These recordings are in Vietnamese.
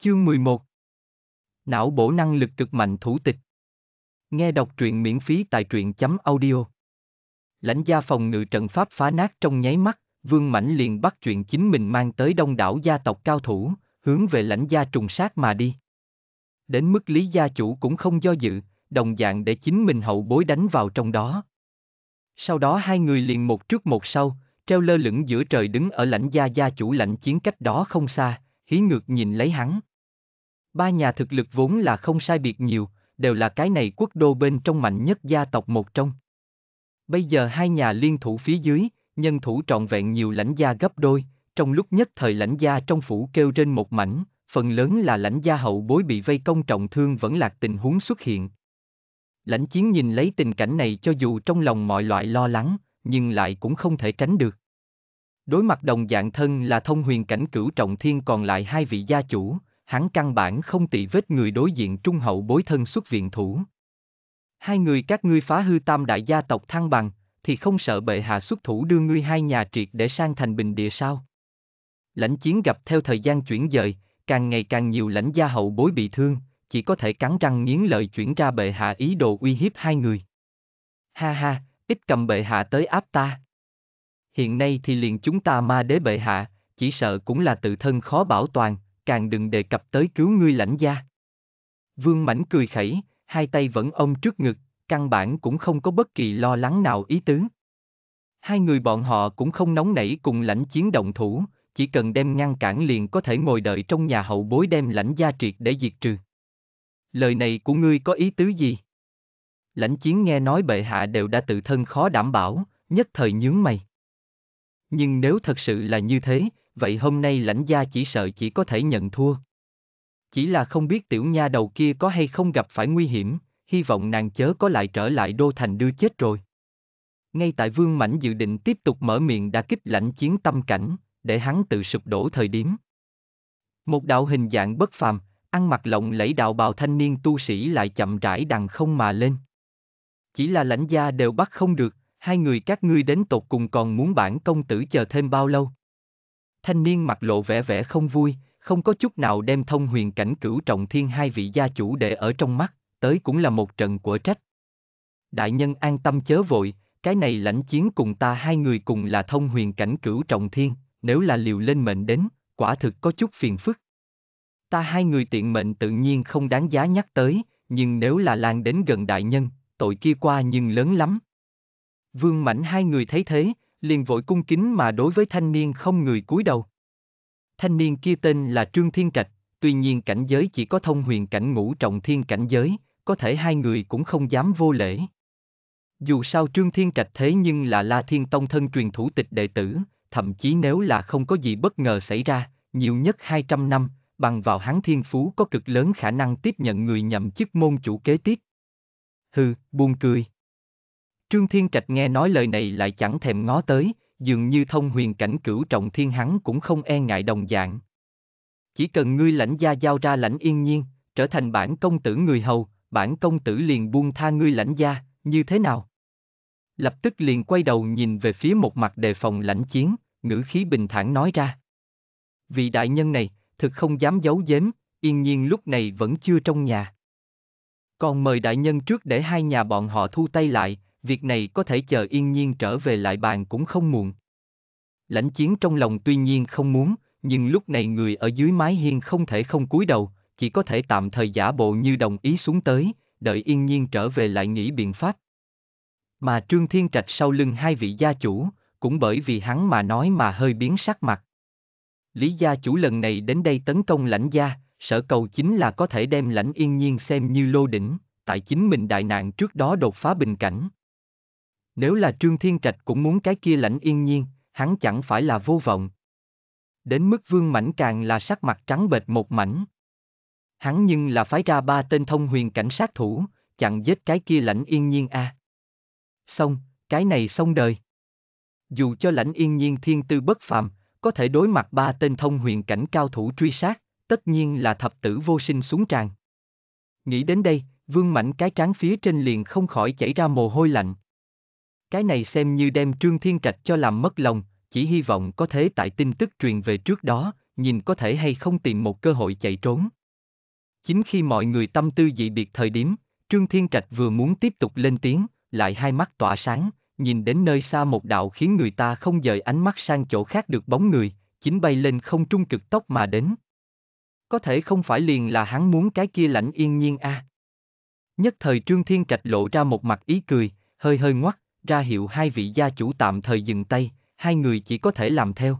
Chương 11 Não bổ năng lực cực mạnh thủ tịch Nghe đọc truyện miễn phí tại truyện chấm audio Lãnh gia phòng ngự trận pháp phá nát trong nháy mắt, Vương Mãnh liền bắt chuyện chính mình mang tới đông đảo gia tộc cao thủ, hướng về lãnh gia trùng sát mà đi. Đến mức lý gia chủ cũng không do dự, đồng dạng để chính mình hậu bối đánh vào trong đó. Sau đó hai người liền một trước một sau, treo lơ lửng giữa trời đứng ở lãnh gia gia chủ lãnh chiến cách đó không xa, hí ngược nhìn lấy hắn. Ba nhà thực lực vốn là không sai biệt nhiều, đều là cái này quốc đô bên trong mạnh nhất gia tộc một trong. Bây giờ hai nhà liên thủ phía dưới, nhân thủ trọn vẹn nhiều lãnh gia gấp đôi, trong lúc nhất thời lãnh gia trong phủ kêu trên một mảnh, phần lớn là lãnh gia hậu bối bị vây công trọng thương vẫn lạc tình huống xuất hiện. Lãnh chiến nhìn lấy tình cảnh này cho dù trong lòng mọi loại lo lắng, nhưng lại cũng không thể tránh được. Đối mặt đồng dạng thân là thông huyền cảnh cửu trọng thiên còn lại hai vị gia chủ, hắn căn bản không tị vết người đối diện trung hậu bối thân xuất viện thủ. Hai người các ngươi phá hư tam đại gia tộc thăng bằng, thì không sợ bệ hạ xuất thủ đưa ngươi hai nhà triệt để sang thành bình địa sao? Lãnh chiến gặp theo thời gian chuyển dời, càng ngày càng nhiều lãnh gia hậu bối bị thương, chỉ có thể cắn răng nghiến lợi chuyển ra bệ hạ ý đồ uy hiếp hai người. Ha ha, ít cầm bệ hạ tới áp ta. Hiện nay thì liền chúng ta ma đế bệ hạ, chỉ sợ cũng là tự thân khó bảo toàn, càng đừng đề cập tới cứu ngươi lãnh gia. Vương mảnh cười khẩy, hai tay vẫn ôm trước ngực, căn bản cũng không có bất kỳ lo lắng nào ý tứ. Hai người bọn họ cũng không nóng nảy cùng lãnh chiến động thủ, chỉ cần đem ngăn cản liền có thể ngồi đợi trong nhà hậu bối đem lãnh gia triệt để diệt trừ. Lời này của ngươi có ý tứ gì? Lãnh chiến nghe nói bệ hạ đều đã tự thân khó đảm bảo, nhất thời nhướng mày. Nhưng nếu thật sự là như thế, vậy hôm nay lãnh gia chỉ sợ chỉ có thể nhận thua. Chỉ là không biết tiểu nha đầu kia có hay không gặp phải nguy hiểm, hy vọng nàng chớ có lại trở lại đô thành đưa chết rồi. Ngay tại Vương Mảnh dự định tiếp tục mở miệng đã kích lãnh chiến tâm cảnh, để hắn tự sụp đổ thời điểm. Một đạo hình dạng bất phàm, ăn mặc lộng lẫy đạo bào thanh niên tu sĩ lại chậm rãi đằng không mà lên. Chỉ là lãnh gia đều bắt không được, hai người các ngươi đến tột cùng còn muốn bản công tử chờ thêm bao lâu. Thanh niên mặt lộ vẻ vẻ không vui, không có chút nào đem thông huyền cảnh cửu trọng thiên hai vị gia chủ để ở trong mắt, tới cũng là một trận của trách. Đại nhân an tâm chớ vội, cái này lãnh chiến cùng ta hai người cùng là thông huyền cảnh cửu trọng thiên, nếu là liều lên mệnh đến, quả thực có chút phiền phức. Ta hai người tiện mệnh tự nhiên không đáng giá nhắc tới, nhưng nếu là lan đến gần đại nhân, tội kia qua nhưng lớn lắm. Vương Mảnh hai người thấy thế, liền vội cung kính mà đối với thanh niên không người cúi đầu. Thanh niên kia tên là Trương Thiên Trạch, tuy nhiên cảnh giới chỉ có thông huyền cảnh ngũ trọng thiên cảnh giới, có thể hai người cũng không dám vô lễ. Dù sao Trương Thiên Trạch thế nhưng là La Thiên Tông thân truyền thủ tịch đệ tử, thậm chí nếu là không có gì bất ngờ xảy ra, nhiều nhất 200 năm, bằng vào hắn thiên phú có cực lớn khả năng tiếp nhận người nhậm chức môn chủ kế tiếp. Hừ, buồn cười. Trương Thiên Trạch nghe nói lời này lại chẳng thèm ngó tới, dường như thông huyền cảnh cửu trọng thiên hắn cũng không e ngại đồng dạng. Chỉ cần ngươi lãnh gia giao ra lãnh yên nhiên, trở thành bản công tử người hầu, bản công tử liền buông tha ngươi lãnh gia, như thế nào? Lập tức liền quay đầu nhìn về phía một mặt đề phòng lãnh chiến, ngữ khí bình thản nói ra. Vị đại nhân này, thực không dám giấu giếm, yên nhiên lúc này vẫn chưa trong nhà. Còn mời đại nhân trước để hai nhà bọn họ thu tay lại, việc này có thể chờ yên nhiên trở về lại bàn cũng không muộn. Lãnh chiến trong lòng tuy nhiên không muốn, nhưng lúc này người ở dưới mái hiên không thể không cúi đầu, chỉ có thể tạm thời giả bộ như đồng ý xuống tới, đợi yên nhiên trở về lại nghĩ biện pháp. Mà Trương Thiên Trạch sau lưng hai vị gia chủ, cũng bởi vì hắn mà nói mà hơi biến sắc mặt. Lý gia chủ lần này đến đây tấn công lãnh gia, sở cầu chính là có thể đem lãnh yên nhiên xem như lô đỉnh, tại chính mình đại nạn trước đó đột phá bình cảnh. Nếu là Trương Thiên Trạch cũng muốn cái kia lãnh yên nhiên, hắn chẳng phải là vô vọng. Đến mức vương mảnh càng là sắc mặt trắng bệch một mảnh. Hắn nhưng là phái ra ba tên thông huyền cảnh sát thủ, chặn giết cái kia lãnh yên nhiên a. À. Xong, cái này xong đời. Dù cho lãnh yên nhiên thiên tư bất phàm, có thể đối mặt ba tên thông huyền cảnh cao thủ truy sát, tất nhiên là thập tử vô sinh xuống tràn. Nghĩ đến đây, vương mảnh cái trán phía trên liền không khỏi chảy ra mồ hôi lạnh. Cái này xem như đem Trương Thiên Trạch cho làm mất lòng, chỉ hy vọng có thế tại tin tức truyền về trước đó, nhìn có thể hay không tìm một cơ hội chạy trốn. Chính khi mọi người tâm tư dị biệt thời điểm, Trương Thiên Trạch vừa muốn tiếp tục lên tiếng, lại hai mắt tỏa sáng, nhìn đến nơi xa một đạo khiến người ta không dời ánh mắt sang chỗ khác được bóng người, chính bay lên không trung cực tốc mà đến. Có thể không phải liền là hắn muốn cái kia lãnh yên nhiên a. À. Nhất thời Trương Thiên Trạch lộ ra một mặt ý cười, hơi hơi ngoắt, ra hiệu hai vị gia chủ tạm thời dừng tay, hai người chỉ có thể làm theo.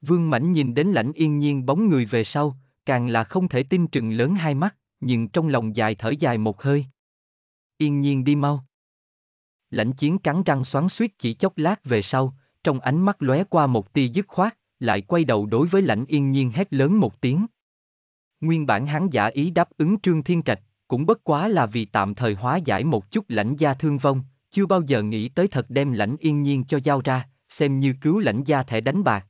Vương Mãnh nhìn đến lãnh yên nhiên bóng người về sau, càng là không thể tin trừng lớn hai mắt, nhưng trong lòng dài thở dài một hơi. Yên nhiên đi mau. Lãnh chiến cắn răng xoắn suýt chỉ chốc lát về sau, trong ánh mắt lóe qua một tia dứt khoát, lại quay đầu đối với lãnh yên nhiên hét lớn một tiếng. Nguyên bản hắn giả ý đáp ứng Trương Thiên Trạch, cũng bất quá là vì tạm thời hóa giải một chút lãnh gia thương vong, chưa bao giờ nghĩ tới thật đem lãnh yên nhiên cho giao ra, xem như cứu lãnh gia thẻ đánh bạc.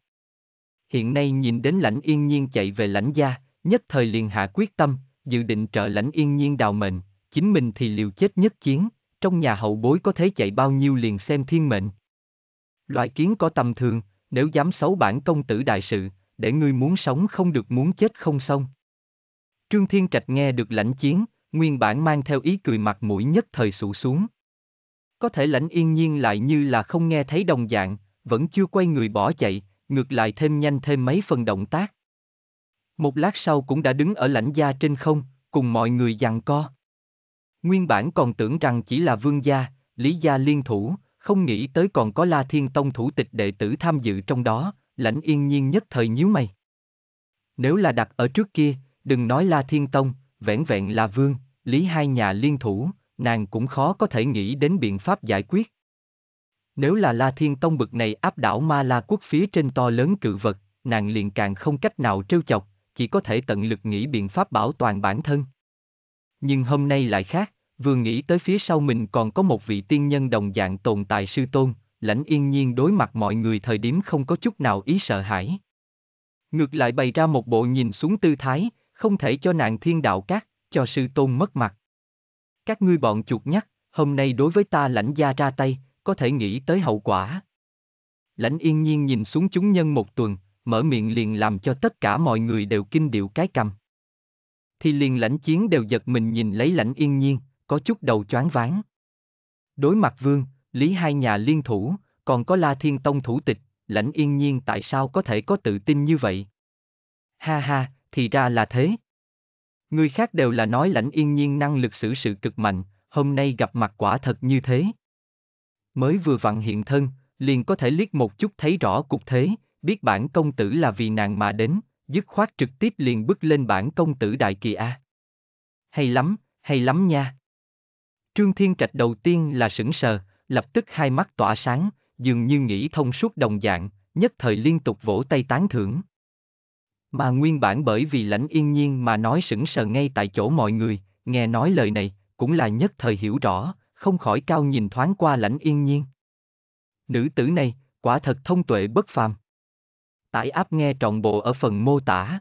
Hiện nay nhìn đến lãnh yên nhiên chạy về lãnh gia, nhất thời liền hạ quyết tâm, dự định trợ lãnh yên nhiên đào mệnh, chính mình thì liều chết nhất chiến, trong nhà hậu bối có thể chạy bao nhiêu liền xem thiên mệnh. Loại kiến có tầm thường, nếu dám xấu bản công tử đại sự, để ngươi muốn sống không được muốn chết không xong. Trương Thiên Trạch nghe được lãnh chiến, nguyên bản mang theo ý cười mặt mũi nhất thời sụ xuống. Có thể lãnh yên nhiên lại như là không nghe thấy đồng dạng, vẫn chưa quay người bỏ chạy, ngược lại thêm nhanh thêm mấy phần động tác. Một lát sau cũng đã đứng ở lãnh gia trên không, cùng mọi người dặn co. Nguyên bản còn tưởng rằng chỉ là vương gia, lý gia liên thủ, không nghĩ tới còn có La Thiên Tông thủ tịch đệ tử tham dự trong đó, lãnh yên nhiên nhất thời nhíu mày. Nếu là đặt ở trước kia, đừng nói La Thiên Tông, vẻn vẹn là vương, lý hai nhà liên thủ, nàng cũng khó có thể nghĩ đến biện pháp giải quyết. Nếu là La Thiên Tông bực này áp đảo ma la quốc phía trên to lớn cự vật, nàng liền càng không cách nào trêu chọc, chỉ có thể tận lực nghĩ biện pháp bảo toàn bản thân. Nhưng hôm nay lại khác, vừa nghĩ tới phía sau mình còn có một vị tiên nhân đồng dạng tồn tại sư tôn, lãnh yên nhiên đối mặt mọi người thời điểm không có chút nào ý sợ hãi. Ngược lại bày ra một bộ nhìn xuống tư thái, không thể cho nàng thiên đạo cát, cho sư tôn mất mặt các ngươi bọn chuột nhắc, hôm nay đối với ta lãnh gia ra tay, có thể nghĩ tới hậu quả. Lãnh yên nhiên nhìn xuống chúng nhân một tuần, mở miệng liền làm cho tất cả mọi người đều kinh điệu cái cầm. Thì liền lãnh chiến đều giật mình nhìn lấy lãnh yên nhiên, có chút đầu choáng váng. Đối mặt vương, lý hai nhà liên thủ, còn có la thiên tông thủ tịch, lãnh yên nhiên tại sao có thể có tự tin như vậy? Ha ha, thì ra là thế. Người khác đều là nói lãnh yên nhiên năng lực xử sự cực mạnh, hôm nay gặp mặt quả thật như thế. Mới vừa vặn hiện thân, liền có thể liếc một chút thấy rõ cục thế, biết bản công tử là vì nàng mà đến, dứt khoát trực tiếp liền bước lên bản công tử đại kỳ A. Hay lắm, hay lắm nha. Trương Thiên Trạch đầu tiên là sững sờ, lập tức hai mắt tỏa sáng, dường như nghĩ thông suốt đồng dạng, nhất thời liên tục vỗ tay tán thưởng. Mà nguyên bản bởi vì lãnh yên nhiên mà nói sững sờ ngay tại chỗ mọi người, nghe nói lời này, cũng là nhất thời hiểu rõ, không khỏi cao nhìn thoáng qua lãnh yên nhiên. Nữ tử này, quả thật thông tuệ bất phàm. Tải áp nghe trọn bộ ở phần mô tả.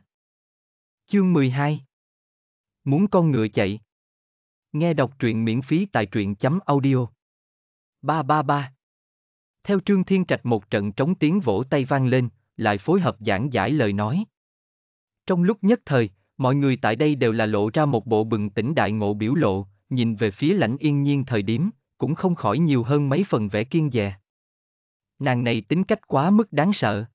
Chương 12 Muốn con ngựa chạy Nghe đọc truyện miễn phí tại truyện chấm audio 333 Theo Trương Thiên Trạch một trận trống tiếng vỗ tay vang lên, lại phối hợp giảng giải lời nói. Trong lúc nhất thời, mọi người tại đây đều là lộ ra một bộ bừng tỉnh đại ngộ biểu lộ, nhìn về phía lãnh yên nhiên thời điểm, cũng không khỏi nhiều hơn mấy phần vẻ kiên dè. Nàng này tính cách quá mức đáng sợ.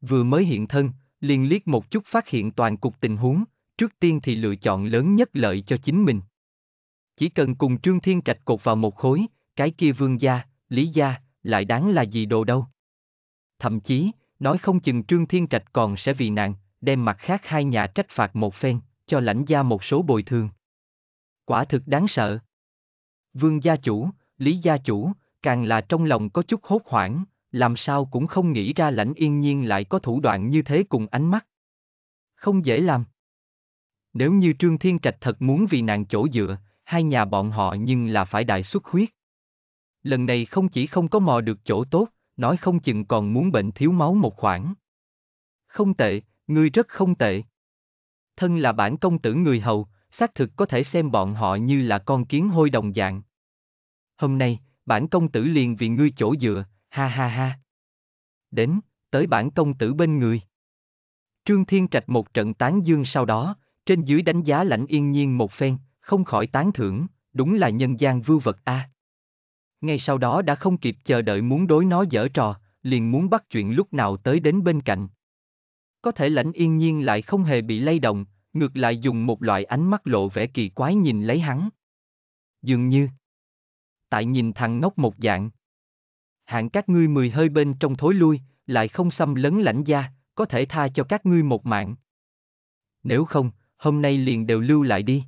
Vừa mới hiện thân, liền liếc một chút phát hiện toàn cục tình huống, trước tiên thì lựa chọn lớn nhất lợi cho chính mình. Chỉ cần cùng Trương Thiên Trạch cột vào một khối, cái kia vương gia, lý gia, lại đáng là gì đồ đâu. Thậm chí, nói không chừng Trương Thiên Trạch còn sẽ vì nàng, đem mặt khác hai nhà trách phạt một phen, cho lãnh gia một số bồi thường. Quả thực đáng sợ. Vương gia chủ, Lý gia chủ, càng là trong lòng có chút hốt hoảng, làm sao cũng không nghĩ ra lãnh yên nhiên lại có thủ đoạn như thế cùng ánh mắt. Không dễ làm. Nếu như Trương Thiên Trạch thật muốn vì nàng chỗ dựa, hai nhà bọn họ nhưng là phải đại xuất huyết. Lần này không chỉ không có mò được chỗ tốt, nói không chừng còn muốn bệnh thiếu máu một khoản. Không tệ, Ngươi rất không tệ. Thân là bản công tử người hầu, xác thực có thể xem bọn họ như là con kiến hôi đồng dạng. Hôm nay, bản công tử liền vì ngươi chỗ dựa, ha ha ha. Đến, tới bản công tử bên người. Trương Thiên Trạch một trận tán dương sau đó, trên dưới đánh giá lãnh yên nhiên một phen, không khỏi tán thưởng, đúng là nhân gian vưu vật a. Ngay sau đó đã không kịp chờ đợi muốn đối nó dở trò, liền muốn bắt chuyện lúc nào tới đến bên cạnh có thể lãnh yên nhiên lại không hề bị lay động, ngược lại dùng một loại ánh mắt lộ vẻ kỳ quái nhìn lấy hắn. Dường như, tại nhìn thằng ngốc một dạng. Hạng các ngươi mười hơi bên trong thối lui, lại không xâm lấn lãnh gia, có thể tha cho các ngươi một mạng. Nếu không, hôm nay liền đều lưu lại đi.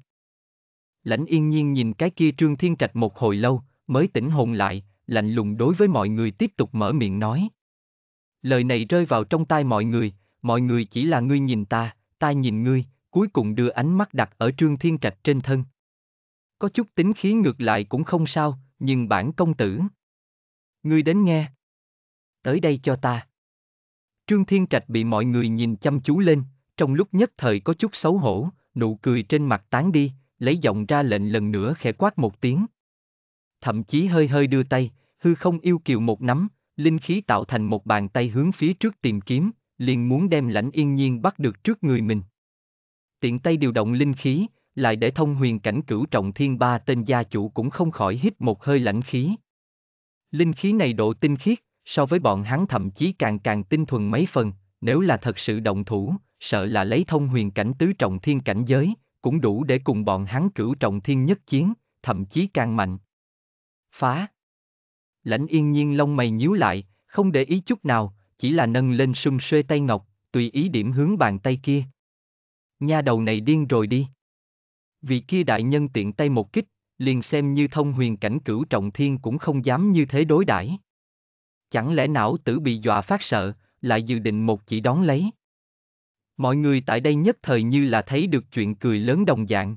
Lãnh yên nhiên nhìn cái kia trương thiên trạch một hồi lâu, mới tỉnh hồn lại, lạnh lùng đối với mọi người tiếp tục mở miệng nói. Lời này rơi vào trong tai mọi người, mọi người chỉ là ngươi nhìn ta, ta nhìn ngươi, cuối cùng đưa ánh mắt đặt ở Trương Thiên Trạch trên thân. Có chút tính khí ngược lại cũng không sao, nhưng bản công tử. Ngươi đến nghe. Tới đây cho ta. Trương Thiên Trạch bị mọi người nhìn chăm chú lên, trong lúc nhất thời có chút xấu hổ, nụ cười trên mặt tán đi, lấy giọng ra lệnh lần nữa khẽ quát một tiếng. Thậm chí hơi hơi đưa tay, hư không yêu kiều một nắm, linh khí tạo thành một bàn tay hướng phía trước tìm kiếm, liền muốn đem lãnh yên nhiên bắt được trước người mình. Tiện tay điều động linh khí, lại để thông huyền cảnh cửu trọng thiên ba tên gia chủ cũng không khỏi hít một hơi lãnh khí. Linh khí này độ tinh khiết, so với bọn hắn thậm chí càng càng tinh thuần mấy phần, nếu là thật sự động thủ, sợ là lấy thông huyền cảnh tứ trọng thiên cảnh giới, cũng đủ để cùng bọn hắn cửu trọng thiên nhất chiến, thậm chí càng mạnh. Phá! Lãnh yên nhiên lông mày nhíu lại, không để ý chút nào, chỉ là nâng lên sum xuê tay ngọc, tùy ý điểm hướng bàn tay kia. Nha đầu này điên rồi đi. Vị kia đại nhân tiện tay một kích, liền xem như thông huyền cảnh cửu trọng thiên cũng không dám như thế đối đãi. Chẳng lẽ não tử bị dọa phát sợ, lại dự định một chỉ đón lấy. Mọi người tại đây nhất thời như là thấy được chuyện cười lớn đồng dạng.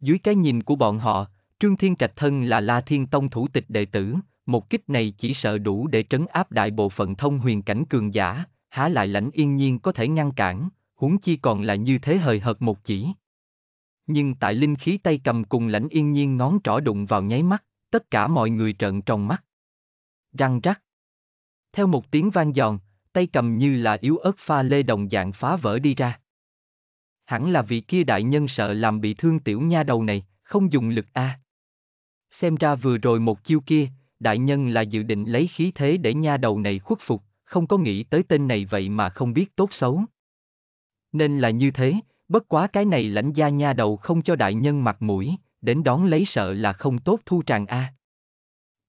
Dưới cái nhìn của bọn họ, Trương Thiên Trạch Thân là La Thiên Tông thủ tịch đệ tử, một kích này chỉ sợ đủ để trấn áp đại bộ phận thông huyền cảnh cường giả, há lại lãnh yên nhiên có thể ngăn cản, huống chi còn là như thế hời hợt một chỉ. Nhưng tại linh khí tay cầm cùng lãnh yên nhiên ngón trỏ đụng vào nháy mắt, tất cả mọi người trợn tròn mắt. Răng rắc. Theo một tiếng vang giòn, tay cầm như là yếu ớt pha lê đồng dạng phá vỡ đi ra. Hẳn là vị kia đại nhân sợ làm bị thương tiểu nha đầu này, không dùng lực A. Xem ra vừa rồi một chiêu kia, đại nhân là dự định lấy khí thế để nha đầu này khuất phục, không có nghĩ tới tên này vậy mà không biết tốt xấu. Nên là như thế, bất quá cái này lãnh gia nha đầu không cho đại nhân mặt mũi, đến đón lấy sợ là không tốt thu tràng a. À.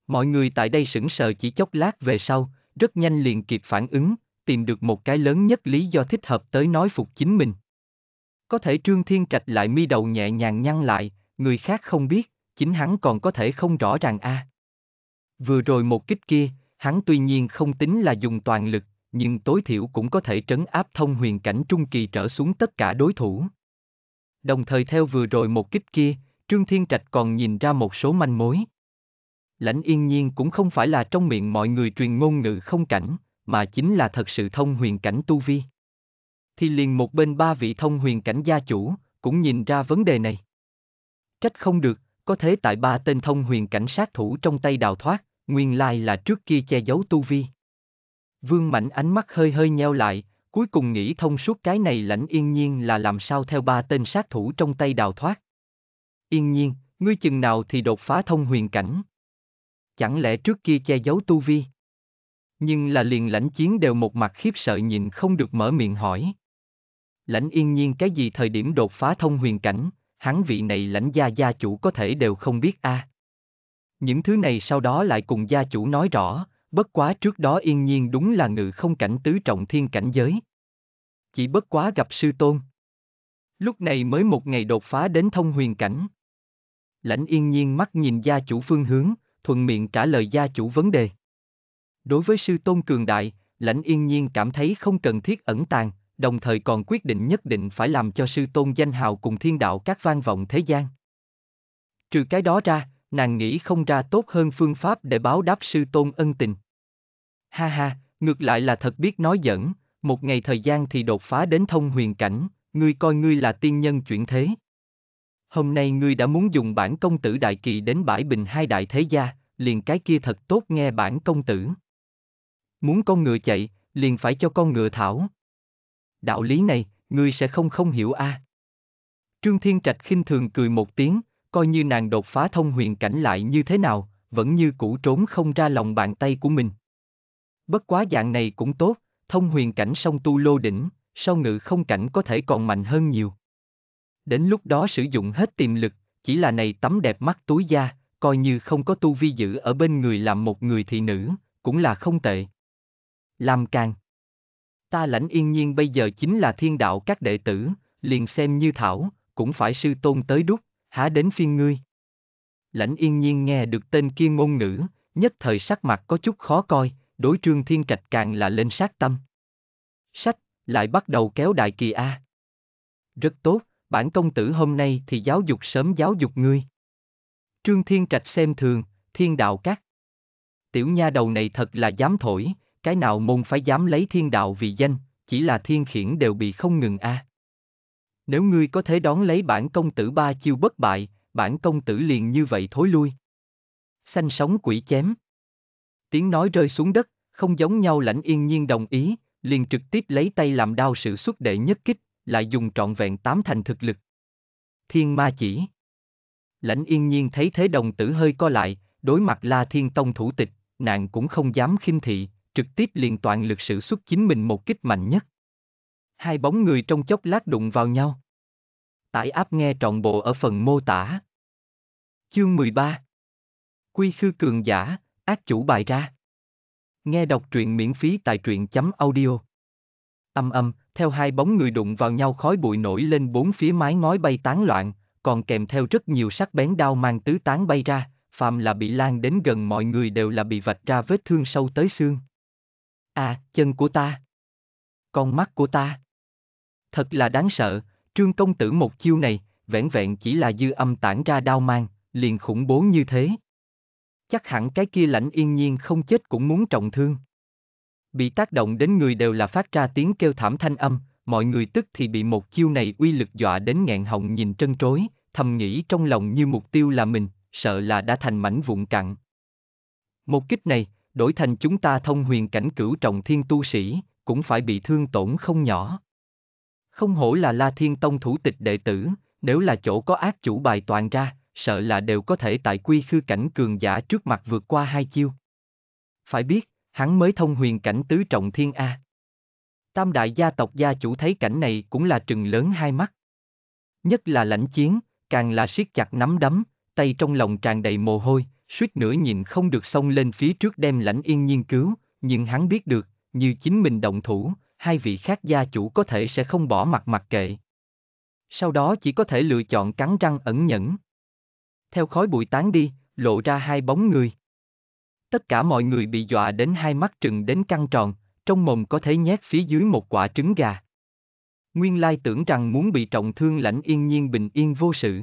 Mọi người tại đây sững sờ chỉ chốc lát về sau, rất nhanh liền kịp phản ứng, tìm được một cái lớn nhất lý do thích hợp tới nói phục chính mình. Có thể Trương Thiên Trạch lại mi đầu nhẹ nhàng nhăn lại, người khác không biết, chính hắn còn có thể không rõ ràng a. À. Vừa rồi một kích kia, hắn tuy nhiên không tính là dùng toàn lực, nhưng tối thiểu cũng có thể trấn áp thông huyền cảnh trung kỳ trở xuống tất cả đối thủ. Đồng thời theo vừa rồi một kích kia, Trương Thiên Trạch còn nhìn ra một số manh mối. Lãnh yên nhiên cũng không phải là trong miệng mọi người truyền ngôn ngữ không cảnh, mà chính là thật sự thông huyền cảnh tu vi. Thì liền một bên ba vị thông huyền cảnh gia chủ, cũng nhìn ra vấn đề này. Trách không được, có thế tại ba tên thông huyền cảnh sát thủ trong tay đào thoát, nguyên lai là trước kia che giấu tu vi. Vương Mạnh ánh mắt hơi hơi nheo lại, cuối cùng nghĩ thông suốt cái này lãnh yên nhiên là làm sao theo ba tên sát thủ trong tay đào thoát. Yên nhiên, ngươi chừng nào thì đột phá thông huyền cảnh. Chẳng lẽ trước kia che giấu tu vi? Nhưng là liền lãnh chiến đều một mặt khiếp sợ nhìn không được mở miệng hỏi. Lãnh yên nhiên cái gì thời điểm đột phá thông huyền cảnh, hắn vị này lãnh gia gia chủ có thể đều không biết a. À. Những thứ này sau đó lại cùng gia chủ nói rõ, bất quá trước đó yên nhiên đúng là ngự không cảnh tứ trọng thiên cảnh giới. Chỉ bất quá gặp sư tôn. Lúc này mới một ngày đột phá đến thông huyền cảnh. Lãnh yên nhiên mắt nhìn gia chủ phương hướng, thuận miệng trả lời gia chủ vấn đề. Đối với sư tôn cường đại, lãnh yên nhiên cảm thấy không cần thiết ẩn tàng, đồng thời còn quyết định nhất định phải làm cho sư tôn danh hào cùng thiên đạo các vang vọng thế gian. Trừ cái đó ra, nàng nghĩ không ra tốt hơn phương pháp để báo đáp sư tôn ân tình. Ha ha, ngược lại là thật biết nói giỡn, một ngày thời gian thì đột phá đến thông huyền cảnh, ngươi coi ngươi là tiên nhân chuyển thế. Hôm nay ngươi đã muốn dùng bản công tử đại kỳ đến bãi bình hai đại thế gia, liền cái kia thật tốt nghe bản công tử. Muốn con ngựa chạy, liền phải cho con ngựa thảo. Đạo lý này, ngươi sẽ không không hiểu a. À. Trương Thiên Trạch khinh thường cười một tiếng, coi như nàng đột phá thông huyền cảnh lại như thế nào, vẫn như cũ trốn không ra lòng bàn tay của mình. Bất quá dạng này cũng tốt, thông huyền cảnh song tu lô đỉnh, sau ngự không cảnh có thể còn mạnh hơn nhiều. Đến lúc đó sử dụng hết tiềm lực, chỉ là này tấm đẹp mắt túi da, coi như không có tu vi giữ ở bên người làm một người thị nữ, cũng là không tệ. Làm càng. Ta lãnh yên nhiên bây giờ chính là thiên đạo các đệ tử, liền xem như thảo, cũng phải sư tôn tới đúc há đến phiên ngươi. Lãnh yên nhiên nghe được tên kia ngôn ngữ, nhất thời sắc mặt có chút khó coi, đối trương thiên trạch càng là lên sát tâm. Sách, lại bắt đầu kéo đại kỳ A. Rất tốt, bản công tử hôm nay thì giáo dục sớm giáo dục ngươi. Trương thiên trạch xem thường, thiên đạo các. Tiểu nha đầu này thật là dám thổi, cái nào môn phải dám lấy thiên đạo vì danh, chỉ là thiên khiển đều bị không ngừng A. À nếu ngươi có thể đón lấy bản công tử ba chiêu bất bại, bản công tử liền như vậy thối lui. Xanh sóng quỷ chém. Tiếng nói rơi xuống đất, không giống nhau lãnh yên nhiên đồng ý, liền trực tiếp lấy tay làm đao sự xuất đệ nhất kích, lại dùng trọn vẹn tám thành thực lực. Thiên ma chỉ. Lãnh yên nhiên thấy thế đồng tử hơi co lại, đối mặt la thiên tông thủ tịch, nàng cũng không dám khinh thị, trực tiếp liền toàn lực sử xuất chính mình một kích mạnh nhất hai bóng người trong chốc lát đụng vào nhau. Tải áp nghe trọn bộ ở phần mô tả. Chương 13 Quy khư cường giả, ác chủ bài ra. Nghe đọc truyện miễn phí tại truyện chấm audio. Âm âm, theo hai bóng người đụng vào nhau khói bụi nổi lên bốn phía mái ngói bay tán loạn, còn kèm theo rất nhiều sắc bén đao mang tứ tán bay ra, phàm là bị lan đến gần mọi người đều là bị vạch ra vết thương sâu tới xương. À, chân của ta! Con mắt của ta! Thật là đáng sợ, trương công tử một chiêu này, vẻn vẹn chỉ là dư âm tản ra đau mang, liền khủng bố như thế. Chắc hẳn cái kia lãnh yên nhiên không chết cũng muốn trọng thương. Bị tác động đến người đều là phát ra tiếng kêu thảm thanh âm, mọi người tức thì bị một chiêu này uy lực dọa đến nghẹn họng nhìn trân trối, thầm nghĩ trong lòng như mục tiêu là mình, sợ là đã thành mảnh vụn cặn. Một kích này, đổi thành chúng ta thông huyền cảnh cửu trọng thiên tu sĩ, cũng phải bị thương tổn không nhỏ. Không hổ là La Thiên Tông thủ tịch đệ tử, nếu là chỗ có ác chủ bài toàn ra, sợ là đều có thể tại quy khư cảnh cường giả trước mặt vượt qua hai chiêu. Phải biết, hắn mới thông huyền cảnh tứ trọng thiên A. Tam đại gia tộc gia chủ thấy cảnh này cũng là trừng lớn hai mắt. Nhất là lãnh chiến, càng là siết chặt nắm đấm, tay trong lòng tràn đầy mồ hôi, suýt nữa nhìn không được xông lên phía trước đem lãnh yên nghiên cứu, nhưng hắn biết được, như chính mình động thủ, hai vị khác gia chủ có thể sẽ không bỏ mặt mặc kệ. Sau đó chỉ có thể lựa chọn cắn răng ẩn nhẫn. Theo khói bụi tán đi, lộ ra hai bóng người. Tất cả mọi người bị dọa đến hai mắt trừng đến căng tròn, trong mồm có thể nhét phía dưới một quả trứng gà. Nguyên lai tưởng rằng muốn bị trọng thương lãnh yên nhiên bình yên vô sự.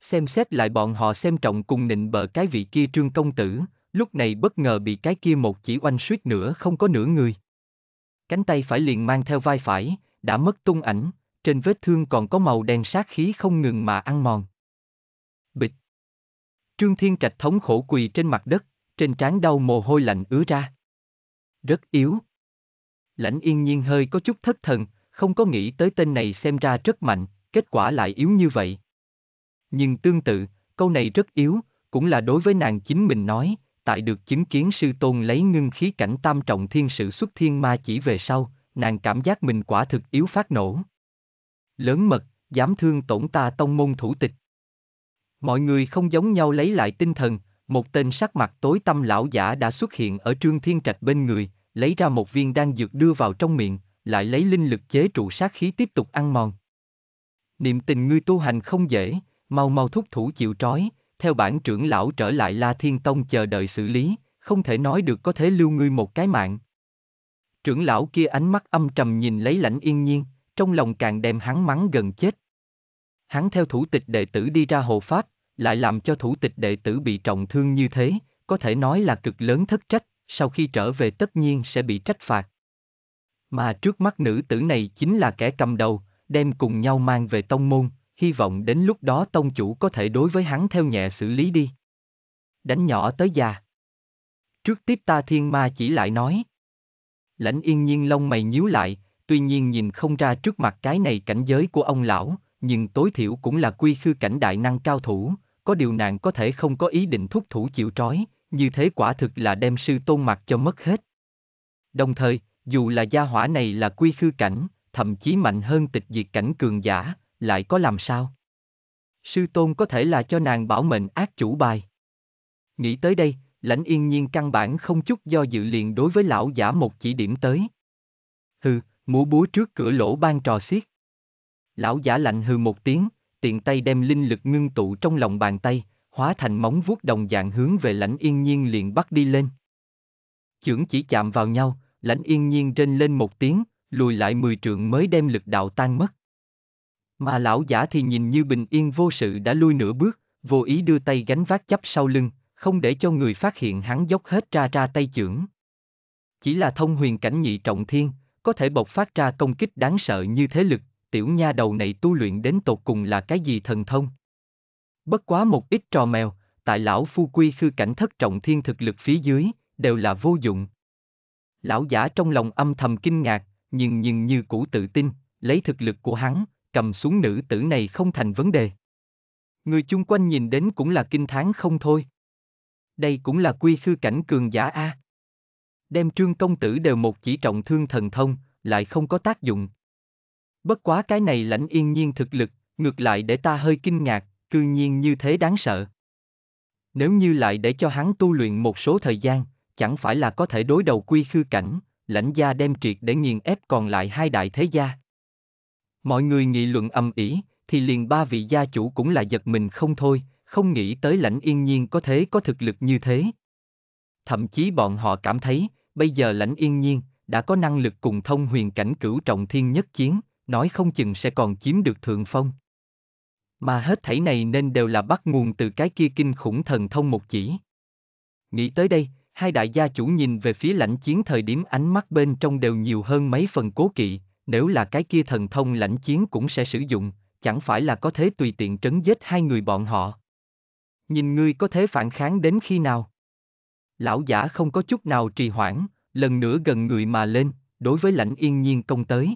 Xem xét lại bọn họ xem trọng cùng nịnh bờ cái vị kia trương công tử, lúc này bất ngờ bị cái kia một chỉ oanh suýt nữa không có nửa người. Cánh tay phải liền mang theo vai phải, đã mất tung ảnh, trên vết thương còn có màu đen sát khí không ngừng mà ăn mòn. Bịch. Trương Thiên Trạch thống khổ quỳ trên mặt đất, trên trán đau mồ hôi lạnh ứa ra. Rất yếu. Lãnh yên nhiên hơi có chút thất thần, không có nghĩ tới tên này xem ra rất mạnh, kết quả lại yếu như vậy. Nhưng tương tự, câu này rất yếu, cũng là đối với nàng chính mình nói, tại được chứng kiến sư tôn lấy ngưng khí cảnh tam trọng thiên sự xuất thiên ma chỉ về sau, nàng cảm giác mình quả thực yếu phát nổ. Lớn mật, dám thương tổn ta tông môn thủ tịch. Mọi người không giống nhau lấy lại tinh thần, một tên sắc mặt tối tâm lão giả đã xuất hiện ở trương thiên trạch bên người, lấy ra một viên đan dược đưa vào trong miệng, lại lấy linh lực chế trụ sát khí tiếp tục ăn mòn. Niệm tình ngươi tu hành không dễ, mau mau thúc thủ chịu trói, theo bản trưởng lão trở lại La Thiên Tông chờ đợi xử lý, không thể nói được có thể lưu ngươi một cái mạng. Trưởng lão kia ánh mắt âm trầm nhìn lấy lãnh yên nhiên, trong lòng càng đem hắn mắng gần chết. Hắn theo thủ tịch đệ tử đi ra hộ pháp, lại làm cho thủ tịch đệ tử bị trọng thương như thế, có thể nói là cực lớn thất trách, sau khi trở về tất nhiên sẽ bị trách phạt. Mà trước mắt nữ tử này chính là kẻ cầm đầu, đem cùng nhau mang về tông môn, hy vọng đến lúc đó tông chủ có thể đối với hắn theo nhẹ xử lý đi. Đánh nhỏ tới già. Trước tiếp ta thiên ma chỉ lại nói. Lãnh yên nhiên lông mày nhíu lại, tuy nhiên nhìn không ra trước mặt cái này cảnh giới của ông lão, nhưng tối thiểu cũng là quy khư cảnh đại năng cao thủ, có điều nàng có thể không có ý định thúc thủ chịu trói, như thế quả thực là đem sư tôn mặt cho mất hết. Đồng thời, dù là gia hỏa này là quy khư cảnh, thậm chí mạnh hơn tịch diệt cảnh cường giả, lại có làm sao? Sư tôn có thể là cho nàng bảo mệnh ác chủ bài. Nghĩ tới đây, lãnh yên nhiên căn bản không chút do dự liền đối với lão giả một chỉ điểm tới. Hừ, múa búa trước cửa lỗ ban trò xiết. Lão giả lạnh hừ một tiếng, tiện tay đem linh lực ngưng tụ trong lòng bàn tay, hóa thành móng vuốt đồng dạng hướng về lãnh yên nhiên liền bắt đi lên. Chưởng chỉ chạm vào nhau, lãnh yên nhiên trên lên một tiếng, lùi lại mười trượng mới đem lực đạo tan mất. Mà lão giả thì nhìn như bình yên vô sự đã lui nửa bước, vô ý đưa tay gánh vác chấp sau lưng, không để cho người phát hiện hắn dốc hết ra ra tay chưởng. Chỉ là thông huyền cảnh nhị trọng thiên, có thể bộc phát ra công kích đáng sợ như thế lực, tiểu nha đầu này tu luyện đến tột cùng là cái gì thần thông. Bất quá một ít trò mèo, tại lão phu quy khư cảnh thất trọng thiên thực lực phía dưới, đều là vô dụng. Lão giả trong lòng âm thầm kinh ngạc, nhưng nhưng như cũ tự tin, lấy thực lực của hắn, cầm xuống nữ tử này không thành vấn đề. Người chung quanh nhìn đến cũng là kinh thán không thôi. Đây cũng là quy khư cảnh cường giả A. Đem trương công tử đều một chỉ trọng thương thần thông, lại không có tác dụng. Bất quá cái này lãnh yên nhiên thực lực, ngược lại để ta hơi kinh ngạc, cư nhiên như thế đáng sợ. Nếu như lại để cho hắn tu luyện một số thời gian, chẳng phải là có thể đối đầu quy khư cảnh, lãnh gia đem triệt để nghiền ép còn lại hai đại thế gia. Mọi người nghị luận âm ỉ, thì liền ba vị gia chủ cũng là giật mình không thôi, không nghĩ tới lãnh yên nhiên có thế có thực lực như thế. Thậm chí bọn họ cảm thấy, bây giờ lãnh yên nhiên, đã có năng lực cùng thông huyền cảnh cửu trọng thiên nhất chiến, nói không chừng sẽ còn chiếm được thượng phong. Mà hết thảy này nên đều là bắt nguồn từ cái kia kinh khủng thần thông một chỉ. Nghĩ tới đây, hai đại gia chủ nhìn về phía lãnh chiến thời điểm ánh mắt bên trong đều nhiều hơn mấy phần cố kỵ, nếu là cái kia thần thông lãnh chiến cũng sẽ sử dụng, chẳng phải là có thế tùy tiện trấn giết hai người bọn họ. Nhìn ngươi có thế phản kháng đến khi nào? Lão giả không có chút nào trì hoãn, lần nữa gần người mà lên, đối với lãnh yên nhiên công tới.